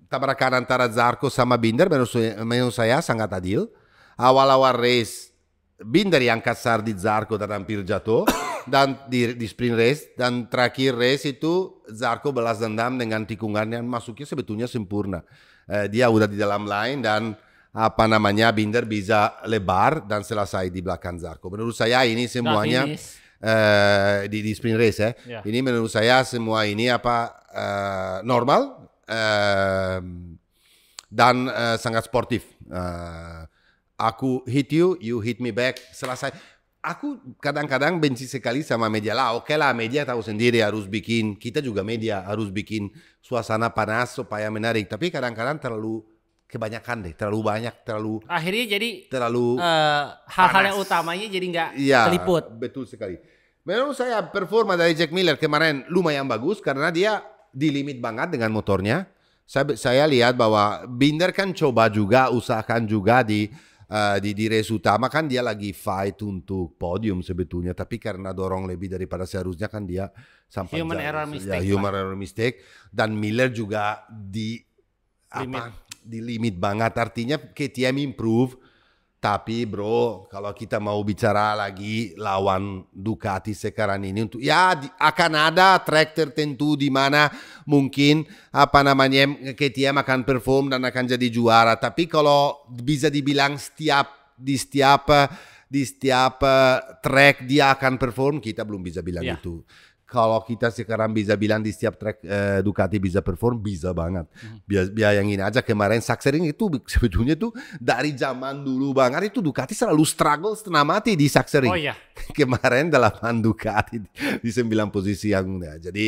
tabrakan antara zarko sama Binder menurut saya, sangat adil. Awal-awal race Binder yang kasar di zarko dan hampir jatuh [COUGHS] dan di, di sprint race dan terakhir race itu zarko belas dendam dengan tikungan yang masuknya sebetulnya sempurna. Eh, dia udah di dalam line dan apa namanya Binder bisa lebar dan selesai di belakang zarko. Menurut saya ini semuanya eh, di, di sprint race ya. Ini menurut saya semua ini apa eh, normal Ehm, dan uh, sangat sportif. Uh, aku hit you, you hit me back, selesai. Aku kadang-kadang benci sekali sama media lah. Oke okay lah, media tahu sendiri harus bikin. Kita juga media harus bikin suasana panas supaya menarik. Tapi kadang-kadang terlalu kebanyakan deh, terlalu banyak, terlalu akhirnya jadi terlalu uh, hal-hal yang utamanya jadi nggak ya, terliput. Betul sekali. Menurut saya performa dari Jack Miller kemarin lumayan bagus karena dia di limit banget dengan motornya. Saya, saya lihat bahwa Binder kan coba juga, usahakan juga di Uh, di, di race utama kan dia lagi fight untuk podium sebetulnya tapi karena dorong lebih daripada seharusnya kan dia sampai human jauh, error ya, mistake ya, human error mistake dan Miller juga di limit. apa di limit banget artinya KTM improve tapi bro kalau kita mau bicara lagi lawan Ducati sekarang ini untuk ya di, akan ada track tertentu di mana mungkin apa namanya KTM akan perform dan akan jadi juara tapi kalau bisa dibilang setiap di setiap di setiap eh, track dia akan perform kita belum bisa bilang yeah. itu kalau kita sekarang bisa bilang di setiap track eh, Ducati bisa perform, bisa banget. Biar, mhm. biar yang ini aja kemarin Saxering itu [LAUGHS] sebetulnya tuh dari zaman dulu banget itu Ducati selalu struggle setengah mati di Saxering. Oh iya. [LAUGHS] kemarin delapan Ducati [LAUGHS] di sembilan posisi yang ya, jadi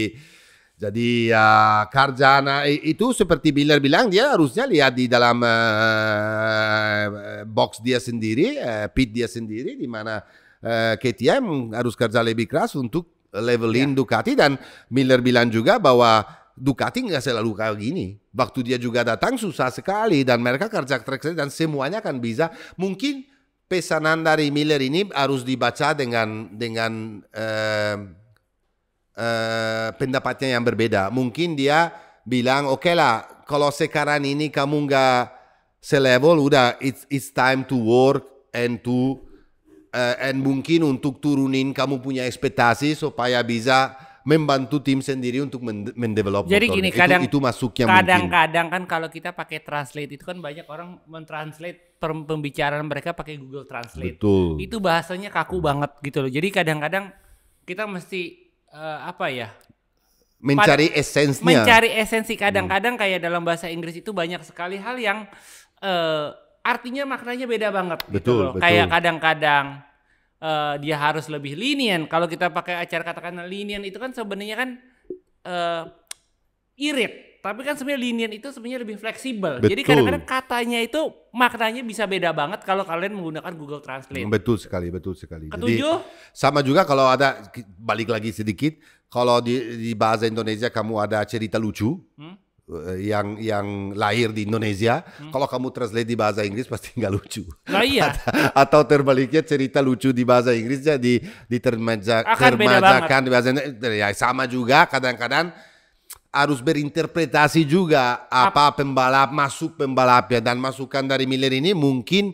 jadi uh, Karjana itu seperti Miller bilang dia harusnya lihat di dalam uh, box dia sendiri, uh, pit dia sendiri di mana uh, eh, KTM harus kerja lebih keras untuk levelin ya. Ducati dan Miller bilang juga bahwa Ducati nggak selalu kayak gini. Waktu dia juga datang susah sekali dan mereka kerja track dan semuanya kan bisa. Mungkin pesanan dari Miller ini harus dibaca dengan dengan uh, uh, pendapatnya yang berbeda. Mungkin dia bilang oke okay lah kalau sekarang ini kamu nggak selevel udah it's it's time to work and to uh, and mungkin untuk turunin kamu punya ekspektasi supaya bisa membantu tim sendiri untuk mendevelop Jadi motor. gini, kadang itu, itu yang kadang-kadang kan kalau kita pakai translate itu kan banyak orang mentranslate pembicaraan mereka pakai Google Translate. Betul. Itu bahasanya kaku hmm. banget gitu loh. Jadi kadang-kadang kita mesti uh, apa ya? mencari pada, esensinya. Mencari esensi kadang-kadang hmm. kayak dalam bahasa Inggris itu banyak sekali hal yang uh, artinya maknanya beda banget. Gitu betul. Gitu loh. betul. Kayak kadang-kadang uh, dia harus lebih linian. Kalau kita pakai acara katakanlah linian itu kan sebenarnya kan uh, irit. Tapi kan sebenarnya linian itu sebenarnya lebih fleksibel. Betul. Jadi kadang-kadang katanya itu maknanya bisa beda banget kalau kalian menggunakan Google Translate. Mm, betul sekali, betul sekali. Ketujuh. Jadi, sama juga kalau ada balik lagi sedikit, kalau di, di bahasa Indonesia kamu ada cerita lucu, hmm? Eh, yang yang lahir di Indonesia, hmm. kalau kamu translate di bahasa Inggris pasti [LAUGHS] nggak lucu. Nah, iya. [LAUGHS] Atau terbaliknya cerita lucu di bahasa Inggrisnya di diterjemahkan di bahasa ya sama juga kadang-kadang harus berinterpretasi juga apa pembalap masuk pembalap ya dan masukan dari Miller ini mungkin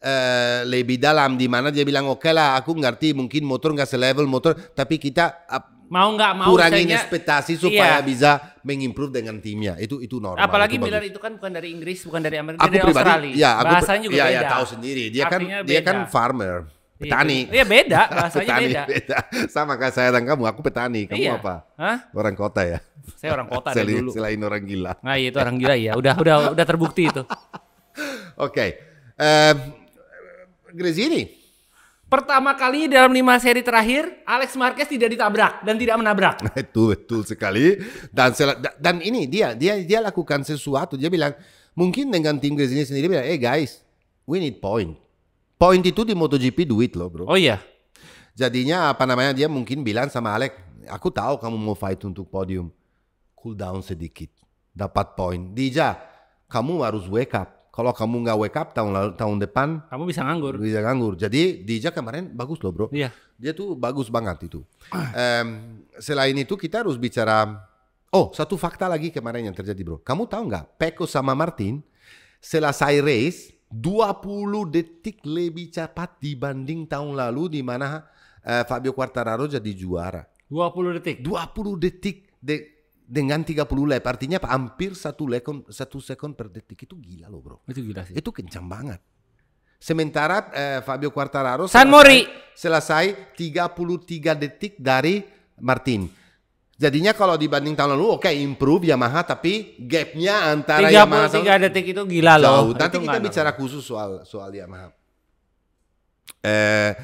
Uh, lebih dalam di mana dia bilang oke okay lah aku ngerti mungkin motor nggak selevel motor tapi kita mau nggak mau kurangin misalnya, ekspektasi iya. supaya iya. bisa mengimprove dengan timnya itu itu normal apalagi itu Miller itu kan bukan dari Inggris bukan dari Amerika aku dari pribadi, Australia ya, aku, bahasanya juga ya, ya beda ya, tahu sendiri dia kan- Artinya kan beda. dia kan farmer iya, petani iya beda [LAUGHS] bahasanya petani, beda. beda sama kayak saya dan kamu aku petani kamu iya. apa Hah? orang kota ya saya orang kota [LAUGHS] dari dulu selain orang gila nah iya, itu orang gila ya udah udah udah terbukti itu [LAUGHS] oke okay. um, Grezini Pertama kali dalam lima seri terakhir, Alex Marquez tidak ditabrak dan tidak menabrak. [LAUGHS] Itu betul sekali. Dan, dan ini dia, dia dia lakukan sesuatu. Dia bilang, mungkin dengan tim ini sendiri bilang, eh hey guys, we need point. Point itu di MotoGP duit loh bro. Oh iya. Jadinya apa namanya dia mungkin bilang sama Alex, aku tahu kamu mau fight untuk podium. Cool down sedikit. Dapat point Dija, kamu harus wake up kalau kamu nggak wake up tahun lalu tahun depan kamu bisa nganggur bisa nganggur jadi Dija kemarin bagus loh bro iya. dia tuh bagus banget itu um, selain itu kita harus bicara oh satu fakta lagi kemarin yang terjadi bro kamu tahu nggak Peko sama Martin selesai race 20 detik lebih cepat dibanding tahun lalu di mana uh, Fabio Quartararo jadi juara 20 detik 20 detik de dengan 30 lap artinya hampir satu lekon satu second per detik itu gila loh bro itu gila sih itu kencang banget sementara eh, Fabio Quartararo San selesai, Mori selesai 33 detik dari Martin jadinya kalau dibanding tahun lalu oke okay, improve Yamaha tapi gapnya antara 33 Yamaha 33 detik itu gila loh jauh. nanti kita bicara khusus soal soal Yamaha eh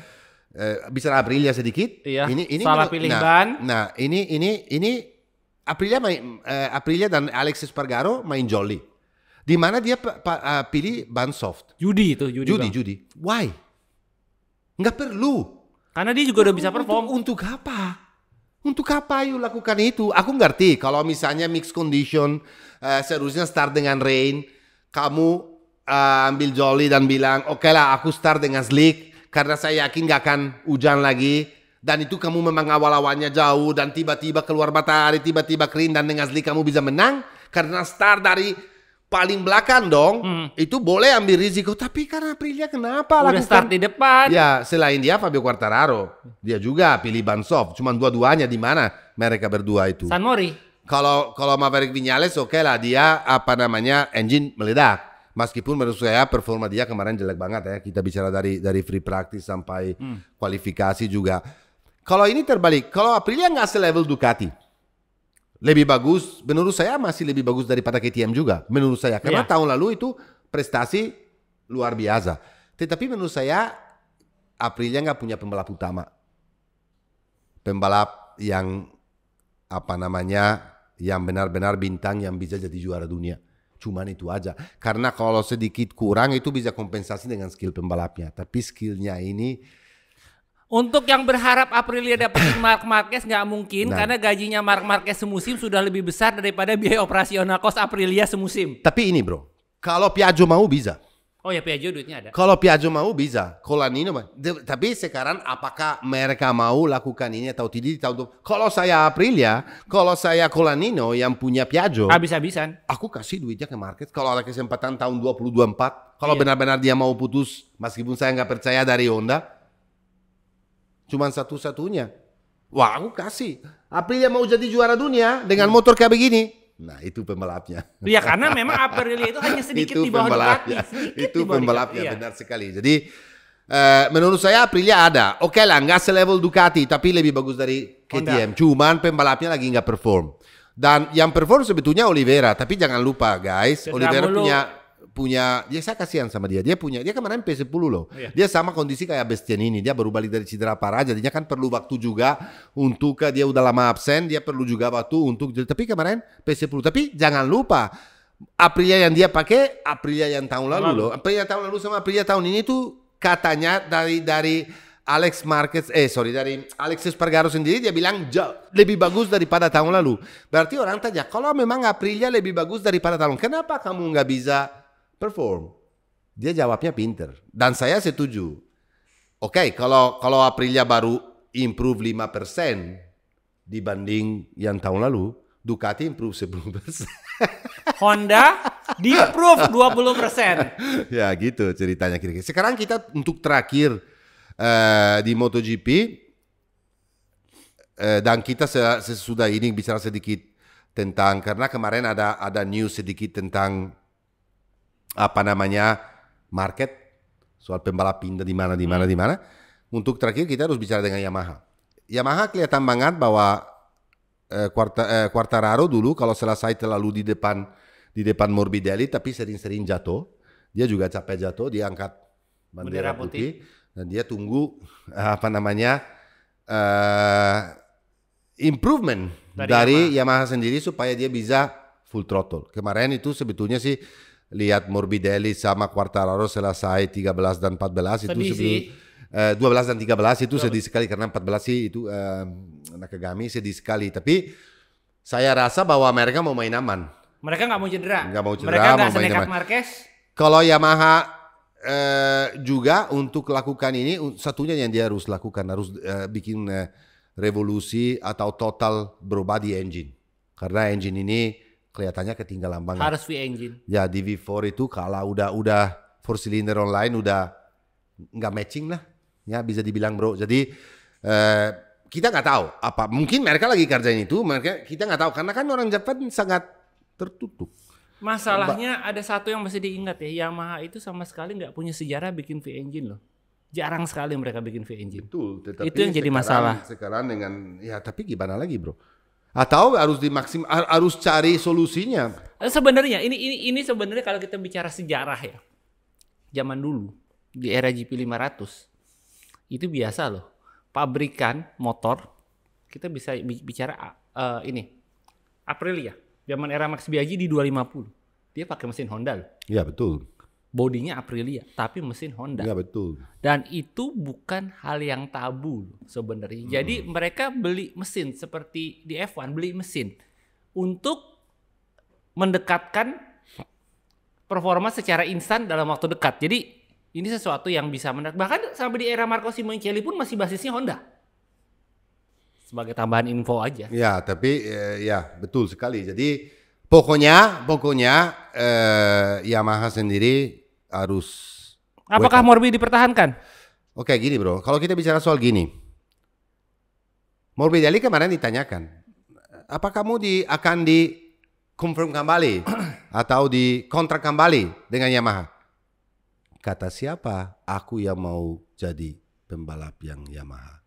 eh, bicara Aprilia sedikit. Iya. Ini ini salah pilih nah, ban. Nah, ini ini ini Aprilia, main, uh, Aprilia dan Alexis Spargaro main Jolly. Di mana dia uh, pilih ban soft. Judi itu, Judi. Judi, Judi. Why? Enggak perlu. Karena dia juga udah bisa perform. Untuk, untuk apa? Untuk apa yuk lakukan itu? Aku ngerti kalau misalnya mix condition uh, seharusnya start dengan rain, kamu uh, ambil Jolly dan bilang, "Oke okay lah, aku start dengan slick karena saya yakin gak akan hujan lagi." dan itu kamu memang awal-awalnya jauh dan tiba-tiba keluar matahari, tiba-tiba kering dan dengan asli kamu bisa menang karena start dari paling belakang dong. Hmm. Itu boleh ambil risiko tapi karena Aprilia kenapa Udah lakukan? start di depan. Ya, selain dia Fabio Quartararo, dia juga pilih Bansov, cuman dua-duanya di mana mereka berdua itu. San Mori. Kalau kalau Maverick Vinales oke okay lah dia apa namanya engine meledak meskipun menurut saya performa dia kemarin jelek banget ya kita bicara dari dari free practice sampai hmm. kualifikasi juga kalau ini terbalik, kalau Aprilia nggak selevel Ducati, lebih bagus, menurut saya masih lebih bagus daripada KTM juga, menurut saya. Karena yeah. tahun lalu itu prestasi luar biasa. Tetapi menurut saya Aprilia nggak punya pembalap utama, pembalap yang apa namanya, yang benar-benar bintang yang bisa jadi juara dunia cuman itu aja karena kalau sedikit kurang itu bisa kompensasi dengan skill pembalapnya tapi skillnya ini untuk yang berharap Aprilia dapetin [COUGHS] Mark Marquez nggak mungkin nah. karena gajinya Mark Marquez semusim sudah lebih besar daripada [LAUGHS] biaya operasional kos Aprilia semusim. Tapi ini bro, kalau Piaggio mau bisa. Oh ya Piaggio duitnya ada. Kalau Piaggio mau bisa, Colanino tapi sekarang apakah mereka mau lakukan ini atau tidak tahu Kalau saya Aprilia, kalau saya Colanino yang punya Piaggio. Habis-habisan. Aku kasih duitnya ke market kalau ada kesempatan tahun 2024. Kalau iya. benar-benar dia mau putus, meskipun saya nggak percaya dari Honda, Cuman satu-satunya. Wah aku kasih. Aprilia mau jadi juara dunia dengan motor kayak begini. Nah itu pembalapnya. Iya karena memang Aprilia itu hanya sedikit itu di bawah Ducati. Itu pembalapnya iya. benar sekali. Jadi Uh, menurut saya Aprilia ada. Oke okay lah, nggak selevel Ducati, tapi lebih bagus dari oh, KTM. Honda. Cuman pembalapnya lagi nggak perform. Dan yang perform sebetulnya Oliveira, tapi jangan lupa guys, Oliveira punya punya dia saya kasihan sama dia. Dia punya dia kemarin P10 loh. yeah. Dia sama kondisi kayak Bastian ini. Dia baru balik dari cedera parah jadinya kan perlu waktu juga untuk dia udah lama absen, dia perlu juga waktu untuk tapi kemarin P10. Tapi jangan lupa Aprilia yang dia pakai Aprilia yang tahun lalu, lalu. loh. Aprilia tahun lalu sama Aprilia tahun ini tuh katanya dari dari Alex Marquez eh sorry dari Alex Espargaro sendiri dia bilang jauh lebih bagus daripada tahun lalu. Berarti orang tanya kalau memang Aprilia lebih bagus daripada tahun, kenapa kamu nggak bisa perform. Dia jawabnya pinter. Dan saya setuju. Oke, okay, kalau kalau Aprilia baru improve 5% dibanding yang tahun lalu, Ducati improve 10%. [LAUGHS] Honda di improve 20%. ya gitu ceritanya kira-kira. Sekarang kita untuk terakhir uh, di MotoGP eh, dan kita sesudah ini bicara sedikit tentang karena kemarin ada ada news sedikit tentang apa namanya market soal pembalap pindah di mana di mana hmm. di mana. Untuk terakhir kita harus bicara dengan Yamaha. Yamaha kelihatan banget bahwa eh, eh, Quartararo dulu kalau selesai terlalu di depan di depan Morbidelli tapi sering-sering jatuh. Dia juga capek jatuh, dia angkat bendera, putih. putih dan dia tunggu [LAUGHS] apa namanya eh, improvement dari, dari Yamaha. Yamaha sendiri supaya dia bisa full throttle. Kemarin itu sebetulnya sih lihat Morbidelli sama Quartararo selesai 13 dan 14 itu Sedih sebelum uh, 12 eh, dan 13 itu sedih sekali karena 14 sih itu uh, Nakagami sedih sekali tapi saya rasa bahwa mereka mau main aman. Mereka nggak mau cedera. Nggak mau cedera. Mereka nggak senekat Marquez. Kalau Yamaha eh, juga untuk lakukan ini satunya yang dia harus lakukan harus eh, bikin eh, revolusi atau total berubah di engine karena engine ini kelihatannya ketinggalan banget. Harus V engine. Ya di V4 itu kalau udah udah four cylinder online udah nggak matching lah. Ya bisa dibilang bro. Jadi eh, kita nggak tahu apa mungkin mereka lagi kerjain itu mereka kita nggak tahu karena kan orang Jepang sangat tertutup. Masalahnya Mbak. ada satu yang masih diingat ya Yamaha itu sama sekali nggak punya sejarah bikin V engine loh jarang sekali mereka bikin V engine. Betul, tetapi itu yang jadi masalah. Sekarang dengan ya tapi gimana lagi bro? atau harus dimaksim harus cari solusinya. Eh, sebenarnya ini ini ini sebenarnya kalau kita bicara sejarah ya. Zaman dulu di era GP 500 itu biasa loh. Pabrikan motor kita bisa bicara uh, ini Aprilia zaman era Max Biaggi di 250. Dia pakai mesin Honda loh. Iya betul bodinya Aprilia tapi mesin Honda. Iya betul. Dan itu bukan hal yang tabu sebenarnya. Hmm. Jadi mereka beli mesin seperti di F1 beli mesin untuk mendekatkan performa secara instan dalam waktu dekat. Jadi ini sesuatu yang bisa menarik. Bahkan sampai di era Marco Simoncelli pun masih basisnya Honda. Sebagai tambahan info aja. Ya, tapi eh, ya betul sekali. Jadi pokoknya pokoknya eh, Yamaha sendiri harus Apakah Morbi dipertahankan? Oke, gini bro. Kalau kita bicara soal gini. Morbi Dali kemarin ditanyakan, apa kamu di akan di confirm kembali [CLEARS THROAT] atau di kontrak kembali dengan Yamaha? Kata siapa? Aku yang mau jadi pembalap yang Yamaha.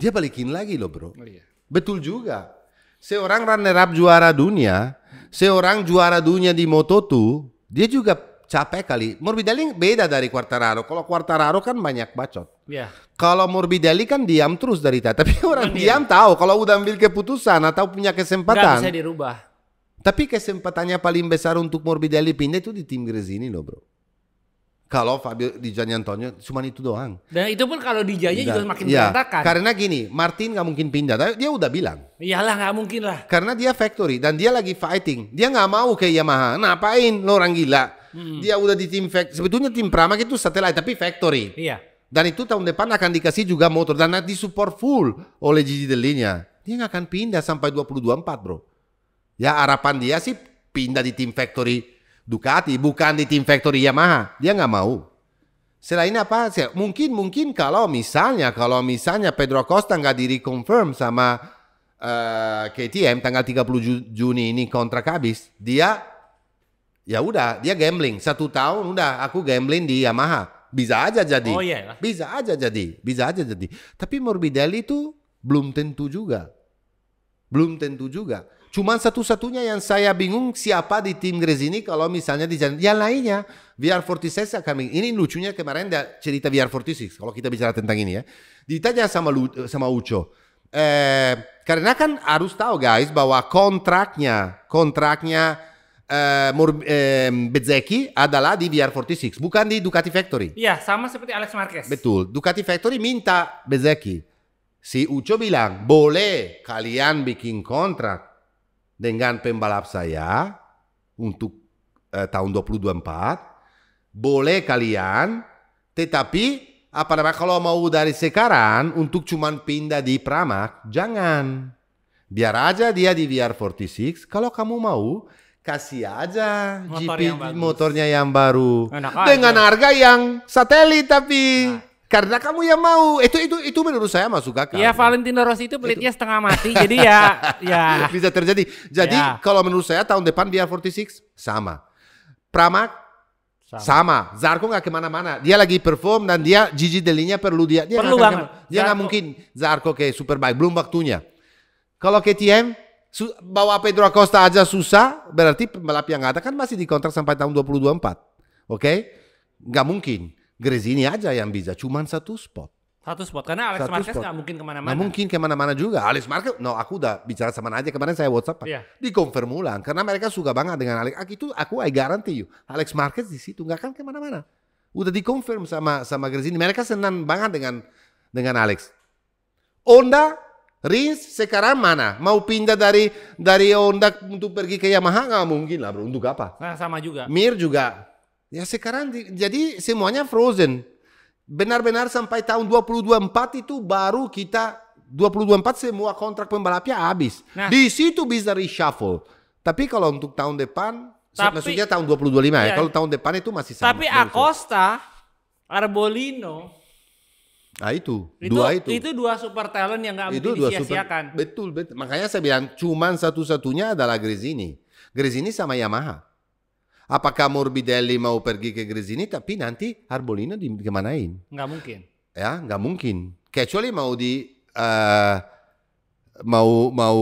Dia balikin lagi loh bro. Oh, iya. Betul juga. Seorang runner up juara dunia seorang juara dunia di Moto2, dia juga capek kali. Morbidelli beda dari Quartararo. Kalau Quartararo kan banyak bacot. Yeah. Kalau Morbidelli kan diam terus dari tadi. Tapi orang Man, diam tahu kalau udah ambil keputusan atau punya kesempatan. Gak bisa dirubah. Tapi kesempatannya paling besar untuk Morbidelli pindah itu di tim Grezini loh bro. Kalau Fabio di Gianni Antonio cuma itu doang. Dan itu pun kalau di Gianni juga makin ya, berantakan. Karena gini, Martin nggak mungkin pindah. Tapi dia udah bilang. Iyalah nggak mungkin lah. Karena dia factory dan dia lagi fighting. Dia nggak mau ke Yamaha. Ngapain lo orang gila? Hmm. Dia udah di tim factory. Sebetulnya tim Pramac itu satelit tapi factory. Iya. Dan itu tahun depan akan dikasih juga motor dan support full oleh Gigi Delinya. Dia nggak akan pindah sampai 2024 bro. Ya harapan dia sih pindah di tim factory Ducati, bukan di tim factory Yamaha. Dia nggak mau. Selain apa? Mungkin mungkin kalau misalnya kalau misalnya Pedro Costa nggak diri confirm sama uh, eh, KTM tanggal 30 Juni ini kontrak habis, dia ya udah dia gambling satu tahun udah aku gambling di Yamaha bisa aja jadi oh, iya. bisa aja jadi bisa aja jadi tapi Morbidelli itu belum tentu juga belum tentu juga Cuman satu-satunya yang saya bingung siapa di tim Grace ini kalau misalnya di yang lainnya VR46 akan bingung. ini lucunya kemarin ada cerita VR46 kalau kita bicara tentang ini ya. Ditanya sama Lu, eh, sama Uco. Eh, karena kan harus tahu guys bahwa kontraknya kontraknya eh, eh, Bezeki adalah di VR46 bukan di Ducati Factory. Iya, sama seperti Alex Marquez. Betul. Ducati Factory minta Bezeki. Si Uco bilang, boleh kalian bikin kontrak dengan pembalap saya untuk eh, tahun 2024 boleh kalian tetapi apa namanya kalau mau dari sekarang untuk cuman pindah di Pramak jangan biar aja dia di VR46 kalau kamu mau kasih aja motor GP yang motornya yang baru Enak dengan aja. harga yang satelit tapi nah karena kamu yang mau. Itu itu itu menurut saya masuk akal. Ya Valentino Rossi itu pelitnya itu. setengah [LAUGHS] mati. jadi ya ya bisa terjadi. Jadi ya. kalau menurut saya tahun depan dia 46 sama. Pramak sama. sama. Zarko nggak kemana-mana. Dia lagi perform dan dia Gigi Delinya perlu dia. dia perlu gak, banget. Dia nggak mungkin Zarko ke super baik. Belum waktunya. Kalau KTM bawa Pedro Acosta aja susah. Berarti balap yang ada kan masih dikontrak sampai tahun 2024. Oke? Okay? Nggak mungkin ini aja yang bisa, cuman satu spot. Satu spot, karena Alex satu Marquez gak mungkin kemana-mana. Nggak mungkin kemana-mana juga. Alex Marquez, no aku udah bicara sama aja kemarin saya WhatsApp, yeah. dikonfirm ulang. Karena mereka suka banget dengan Alex. Itu aku I guarantee you, Alex Marquez di situ nggak akan kemana-mana. Udah dikonfirm sama sama Gresini. Mereka senang banget dengan dengan Alex. Honda Rins sekarang mana? Mau pindah dari dari Honda untuk pergi ke Yamaha nggak mungkin lah bro. Untuk apa? Nah, sama juga. Mir juga Ya sekarang di, jadi semuanya frozen. Benar-benar sampai tahun 2024 itu baru kita 2024 semua kontrak pembalapnya habis. Nah. Di situ bisa reshuffle. Tapi kalau untuk tahun depan tapi, maksudnya tahun 2025 ya, iya, ya. Kalau iya. tahun depan itu masih sama. Tapi Acosta, Arbolino, Nah itu, itu dua itu. Itu dua super talent yang nggak mungkin disia-siakan. Betul, betul. Makanya saya bilang cuman satu-satunya adalah Grezini. Grezini sama Yamaha. Apakah Morbidelli mau pergi ke Grezini tapi nanti Arbolino kemanain? Nggak mungkin. Ya, nggak mungkin. Kecuali mau di uh, mau mau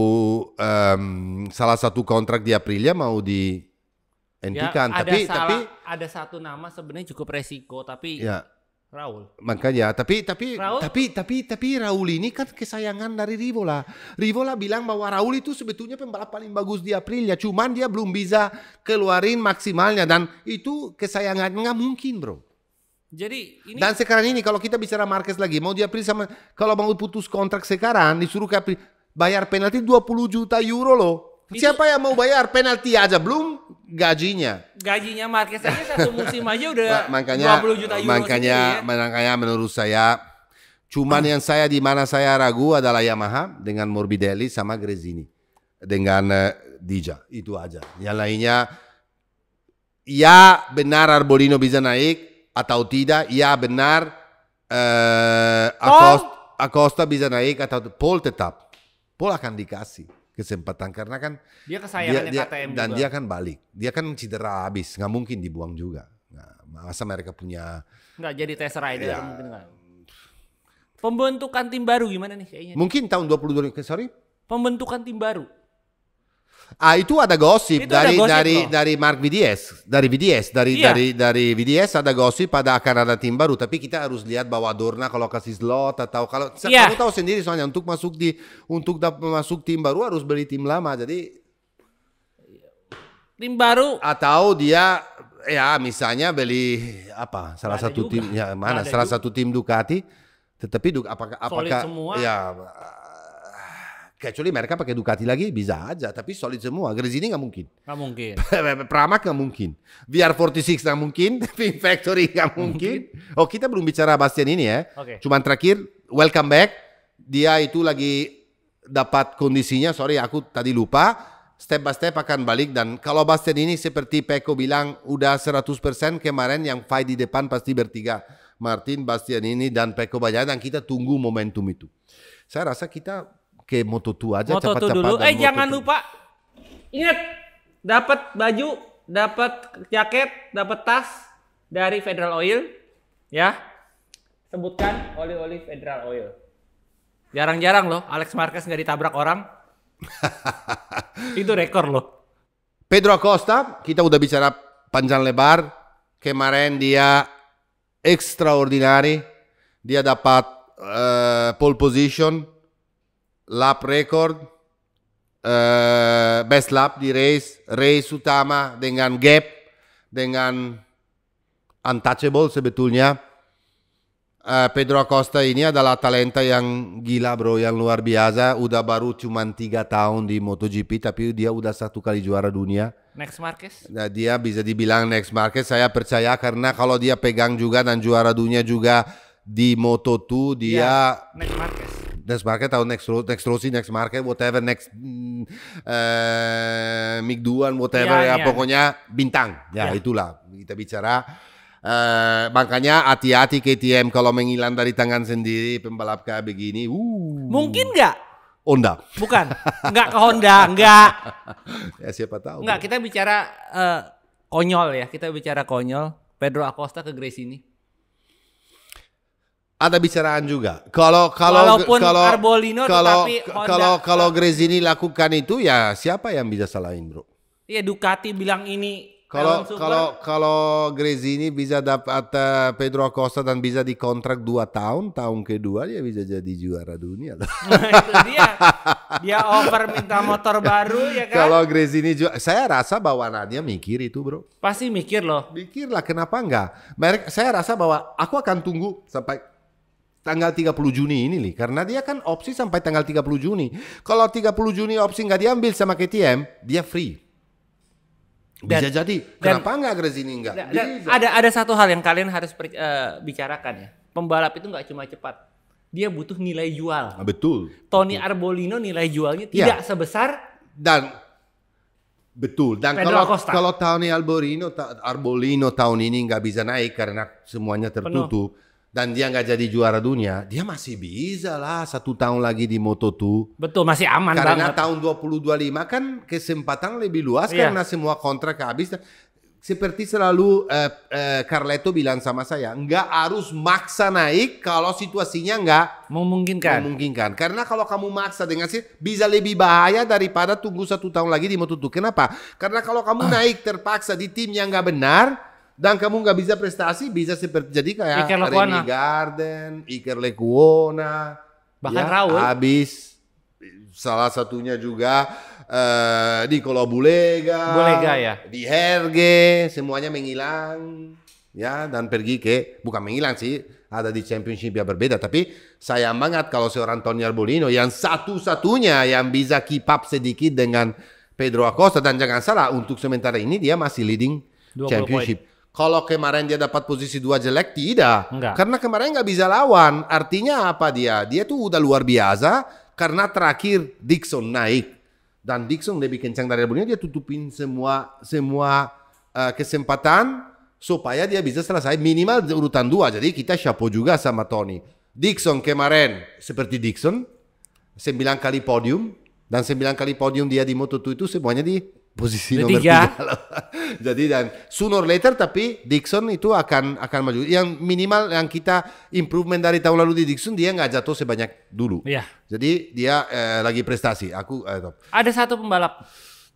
um, salah satu kontrak di Aprilia mau di entikan. Ya, tapi salah, tapi ada satu nama sebenarnya cukup resiko tapi ya. Raul. Makanya, tapi tapi Raul? tapi tapi tapi Raul ini kan kesayangan dari Rivola. Rivola bilang bahwa Raul itu sebetulnya pembalap paling bagus di April ya. cuman dia belum bisa keluarin maksimalnya dan itu kesayangannya nggak mungkin, Bro. Jadi ini Dan sekarang ini kalau kita bicara Marquez lagi, mau di April sama kalau mau putus kontrak sekarang disuruh ke April bayar penalti 20 juta euro loh. Itu... Siapa yang mau bayar penalti aja belum gajinya. Gajinya Marquez kan satu musim aja udah makanya, 20 juta euro. Makanya ya. makanya menurut saya cuman hmm. yang saya di mana saya ragu adalah Yamaha dengan Morbidelli sama Grezini dengan uh, Dija itu aja. Yang lainnya ya benar Arbolino bisa naik atau tidak, ya benar uh, Acosta, Acosta bisa naik atau Paul tetap. Paul akan dikasih kesempatan karena kan dia kesayangannya dia, dia, KTM dan juga. dia kan balik dia kan cedera habis nggak mungkin dibuang juga nah, masa mereka punya nggak jadi test rider ya, mungkin kan pembentukan tim baru gimana nih kayaknya mungkin tahun 2022 sorry pembentukan tim baru Ah, itu ada Gosip, itu dari, ada gosip dari, loh. dari Mark VDS, dari VDS, dari iya. dari dari VDS ada Gosip pada akan ada tim baru, tapi kita harus lihat bahwa Dorna kalau kasih slot atau kalau iya. kamu tahu sendiri soalnya untuk masuk di untuk dapat masuk tim baru harus beli tim lama, jadi tim baru atau dia ya misalnya beli apa salah ada satu tim ya mana ada salah satu tim Ducati, tetapi apakah apakah ya kecuali mereka pakai Ducati lagi bisa aja tapi solid semua Gresini nggak mungkin nggak mungkin [LAUGHS] Pramac nggak mungkin VR46 nggak mungkin Pink [LAUGHS] Factory nggak mungkin. mungkin oh kita belum bicara Bastian ini ya okay. cuman terakhir welcome back dia itu lagi dapat kondisinya sorry aku tadi lupa step by step akan balik dan kalau Bastian ini seperti Peko bilang udah 100% kemarin yang fight di depan pasti bertiga Martin, Bastian ini dan Peko banyak dan kita tunggu momentum itu saya rasa kita ke Moto2 aja Moto2 cepat-cepat. dulu. Eh, Moto2. jangan lupa ingat dapat baju, dapat jaket, dapat tas dari Federal Oil ya. Sebutkan oli-oli Federal Oil. Jarang-jarang loh Alex Marquez nggak ditabrak orang. [LAUGHS] Itu rekor loh. Pedro Acosta, kita udah bicara panjang lebar. Kemarin dia extraordinary. Dia dapat uh, pole position lap record, uh, best lap di race, race utama dengan gap, dengan untouchable sebetulnya. Uh, Pedro Acosta ini adalah talenta yang gila bro, yang luar biasa. Udah baru cuma tiga tahun di MotoGP, tapi dia udah satu kali juara dunia. Next Marquez? Nah, dia bisa dibilang next Marquez. Saya percaya karena kalau dia pegang juga dan juara dunia juga di Moto2, dia... Yeah, next Marquez Next market atau next road, next road next market, whatever, next mm, uh, Mick whatever, ya, ya, ya. pokoknya bintang. Ya, ya itulah kita bicara. Uh, makanya hati-hati KTM kalau menghilang dari tangan sendiri pembalap kayak begini. Uh. Mungkin nggak Honda. Bukan, [LAUGHS] nggak ke Honda, nggak. ya siapa tahu. Nggak, kita bicara uh, konyol ya, kita bicara konyol. Pedro Acosta ke Grace ini ada bicaraan juga. Kalau kalau Walaupun kalau Arbolino kalau Honda, kalau kalau Grezini lakukan itu ya siapa yang bisa salahin, Bro? Iya Ducati bilang ini kalau kalau kalau Grezini bisa dapat uh, Pedro Acosta dan bisa dikontrak dua tahun, tahun kedua dia bisa jadi juara dunia loh. [LAUGHS] Nah, itu dia. Dia over minta motor baru ya kan. Kalau Grezini juga saya rasa bahwa Nadia mikir itu, Bro. Pasti mikir loh. Mikir lah kenapa enggak? Mereka saya rasa bahwa aku akan tunggu sampai tanggal 30 Juni ini nih karena dia kan opsi sampai tanggal 30 Juni. Kalau 30 Juni opsi nggak diambil sama KTM, dia free. Bisa dan, jadi. Kenapa dan, nggak Gresini nggak? Dan, dan ada ada satu hal yang kalian harus per, uh, bicarakan ya. Pembalap itu nggak cuma cepat. Dia butuh nilai jual. Ah, betul. Tony betul. Arbolino nilai jualnya iya. tidak ya. sebesar dan Betul. Dan Pedro kalau Costa. kalau Tony Arbolino, Arbolino tahun ini nggak bisa naik karena semuanya tertutup. Penuh dan dia nggak jadi juara dunia, dia masih bisa lah satu tahun lagi di Moto2. Betul, masih aman Karena banget. tahun 2025 kan kesempatan lebih luas iya. karena semua kontrak habis. Seperti selalu eh, eh, Carletto bilang sama saya, nggak harus maksa naik kalau situasinya nggak memungkinkan. Memungkinkan. Karena kalau kamu maksa dengan sih bisa lebih bahaya daripada tunggu satu tahun lagi di Moto2. Kenapa? Karena kalau kamu uh. naik terpaksa di tim yang nggak benar, dan kamu nggak bisa prestasi bisa seperti jadi kayak Iker Remy Garden, Iker Lekuona, bahkan ya, Raul. Habis salah satunya juga di uh, eh, Nicola Bulega, Bulega ya. Di Herge, semuanya menghilang ya dan pergi ke bukan menghilang sih ada di championship yang berbeda tapi saya banget kalau seorang Tony Arbolino yang satu-satunya yang bisa keep up sedikit dengan Pedro Acosta dan jangan salah untuk sementara ini dia masih leading championship. Point. Kalau kemarin dia dapat posisi dua jelek tidak, Enggak. karena kemarin nggak bisa lawan. Artinya apa dia? Dia tuh udah luar biasa karena terakhir Dixon naik dan Dixon lebih kencang dari Albonio dia tutupin semua semua uh, kesempatan supaya dia bisa selesai minimal urutan dua. Jadi kita siapa juga sama Tony. Dixon kemarin seperti Dixon sembilan kali podium dan sembilan kali podium dia di Moto2 itu semuanya di posisi nomor ya. tiga. tiga [LAUGHS] Jadi dan sooner later tapi Dixon itu akan akan maju. Yang minimal yang kita improvement dari tahun lalu di Dixon dia nggak jatuh sebanyak dulu. Iya. Jadi dia eh, lagi prestasi. Aku eh, Ada satu pembalap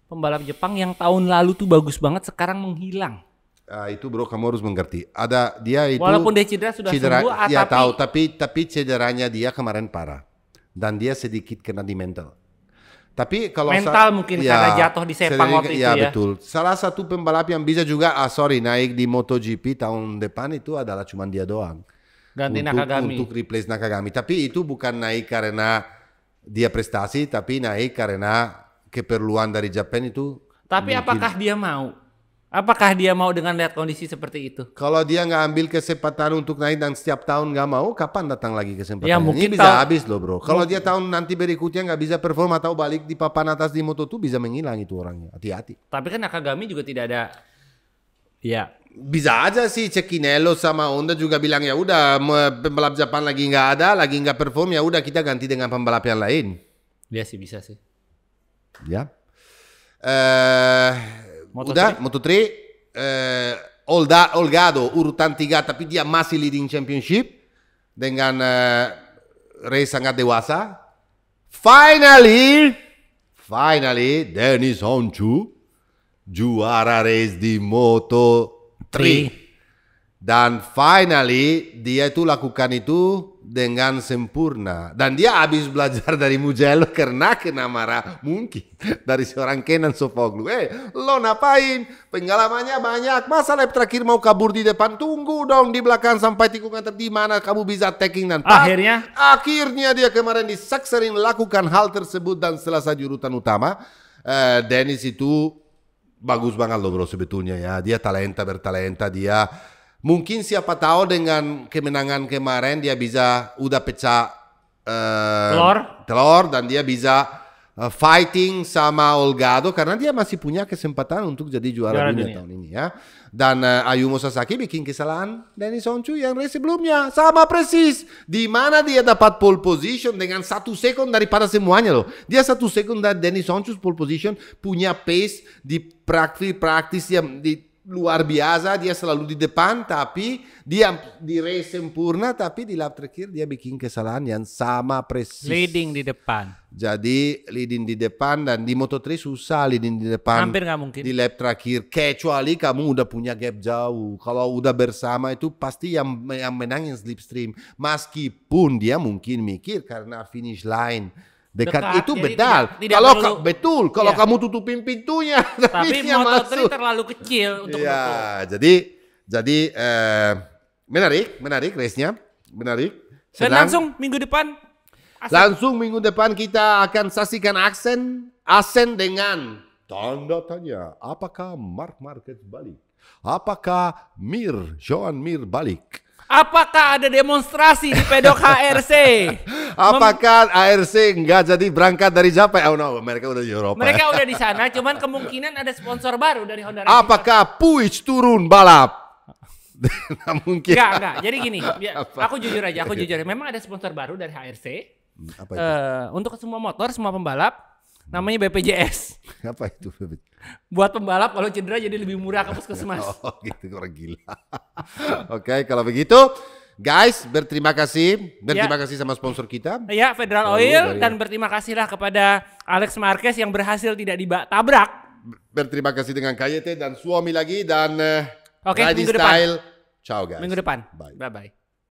pembalap Jepang yang tahun lalu tuh bagus banget sekarang menghilang. Uh, itu bro kamu harus mengerti. Ada dia itu walaupun dia cedera sudah cedera, sembuh, ya ah, tapi... tahu tapi tapi cederanya dia kemarin parah dan dia sedikit kena di mental. Tapi kalau mental mungkin ya, karena jatuh di sepang waktu itu ya, ya. betul. Salah satu pembalap yang bisa juga ah sorry naik di MotoGP tahun depan itu adalah cuma dia doang. Ganti untuk, Nakagami. Untuk replace Nakagami. Tapi itu bukan naik karena dia prestasi tapi naik karena keperluan dari Japan itu. Tapi mungkin. apakah dia mau? Apakah dia mau dengan lihat kondisi seperti itu? Kalau dia nggak ambil kesempatan untuk naik dan setiap tahun nggak mau, kapan datang lagi kesempatan? Ya, mungkin Ini bisa tahun, habis loh bro. Kalau dia tahun nanti berikutnya nggak bisa perform atau balik di papan atas di moto tuh bisa menghilang itu orangnya. Hati-hati. Tapi kan Nakagami juga tidak ada. Ya. Bisa aja sih Cekinello sama Honda juga bilang ya udah pembalap Jepang lagi nggak ada, lagi nggak perform ya udah kita ganti dengan pembalap yang lain. Dia sih bisa sih. Ya. Eh uh, Moto Uda, 3. Moto 3, eh, Olda, Olgado, Tapi PD masih leading championship dengan eh, race sangat dewasa. Finally, finally Dennis Honchu juara race di Moto 3. Dan finally dia itu lakukan itu dengan sempurna dan dia habis belajar [LAUGHS] dari Mujello karena kena marah mungkin dari seorang Kenan Sofoglu eh lo ngapain pengalamannya banyak masa lap terakhir mau kabur di depan tunggu dong di belakang sampai tikungan tertinggi mana kamu bisa taking dan akhirnya akhirnya dia kemarin di lakukan hal tersebut dan selasa jurutan utama eh, Dennis itu bagus banget loh bro sebetulnya ya dia talenta bertalenta dia Mungkin siapa tahu dengan kemenangan kemarin dia bisa udah pecah uh, telur telur dan dia bisa uh, fighting sama Olgado karena dia masih punya kesempatan untuk jadi juara, juara dunia, dunia tahun ini ya. Dan uh, eh, Ayumu Sasaki bikin kesalahan Denis Oncu yang race sebelumnya sama persis. Di mana dia dapat pole position dengan satu second daripada semuanya loh. Dia satu second dari Denis Oncu pole position punya pace di praktis praktis yang di luar biasa dia selalu di depan tapi dia di race sempurna tapi di lap terakhir dia bikin kesalahan yang sama persis leading di depan jadi leading di depan dan di Moto3 susah leading di depan hampir nggak mungkin di lap terakhir kecuali kamu udah punya gap jauh kalau udah bersama itu pasti yang yang menang yang slipstream meskipun dia mungkin mikir karena finish line Dekat, dekat itu bedal Kalau ka, betul, kalau ya. kamu tutupin pintunya, [LAUGHS] tapi motor terlalu kecil untuk ya, jadi jadi eh, menarik, menarik race-nya, menarik. Sedang, Dan langsung minggu depan Asen. Langsung minggu depan kita akan saksikan aksen aksen dengan tanda tanya apakah Mark Market balik? Apakah Mir Joan Mir balik? Apakah ada demonstrasi di pedok HRC? [LAUGHS] Apakah HRC nggak jadi berangkat dari Japan? Oh no, mereka udah di Eropa. Mereka udah di sana, [LAUGHS] cuman kemungkinan ada sponsor baru dari Honda. Apakah Puig turun balap? [LAUGHS] nah, mungkin. Enggak, enggak. Jadi gini, ya, Apa? aku jujur aja, aku jujur. Memang ada sponsor baru dari HRC. Hmm, apa itu? Uh, untuk semua motor, semua pembalap, namanya BPJS. Apa itu buat pembalap kalau cedera jadi lebih murah ke puskesmas. [LAUGHS] oh, gitu orang gila. [LAUGHS] Oke, okay, kalau begitu guys, berterima kasih, berterima ya. kasih sama sponsor kita. Iya Federal Lalu, Oil dari... dan berterima kasihlah kepada Alex Marquez yang berhasil tidak tabrak. Berterima kasih dengan Kayete dan suami lagi dan uh, Oke, okay, Style. Depan. Ciao guys. Minggu depan. Bye bye. -bye.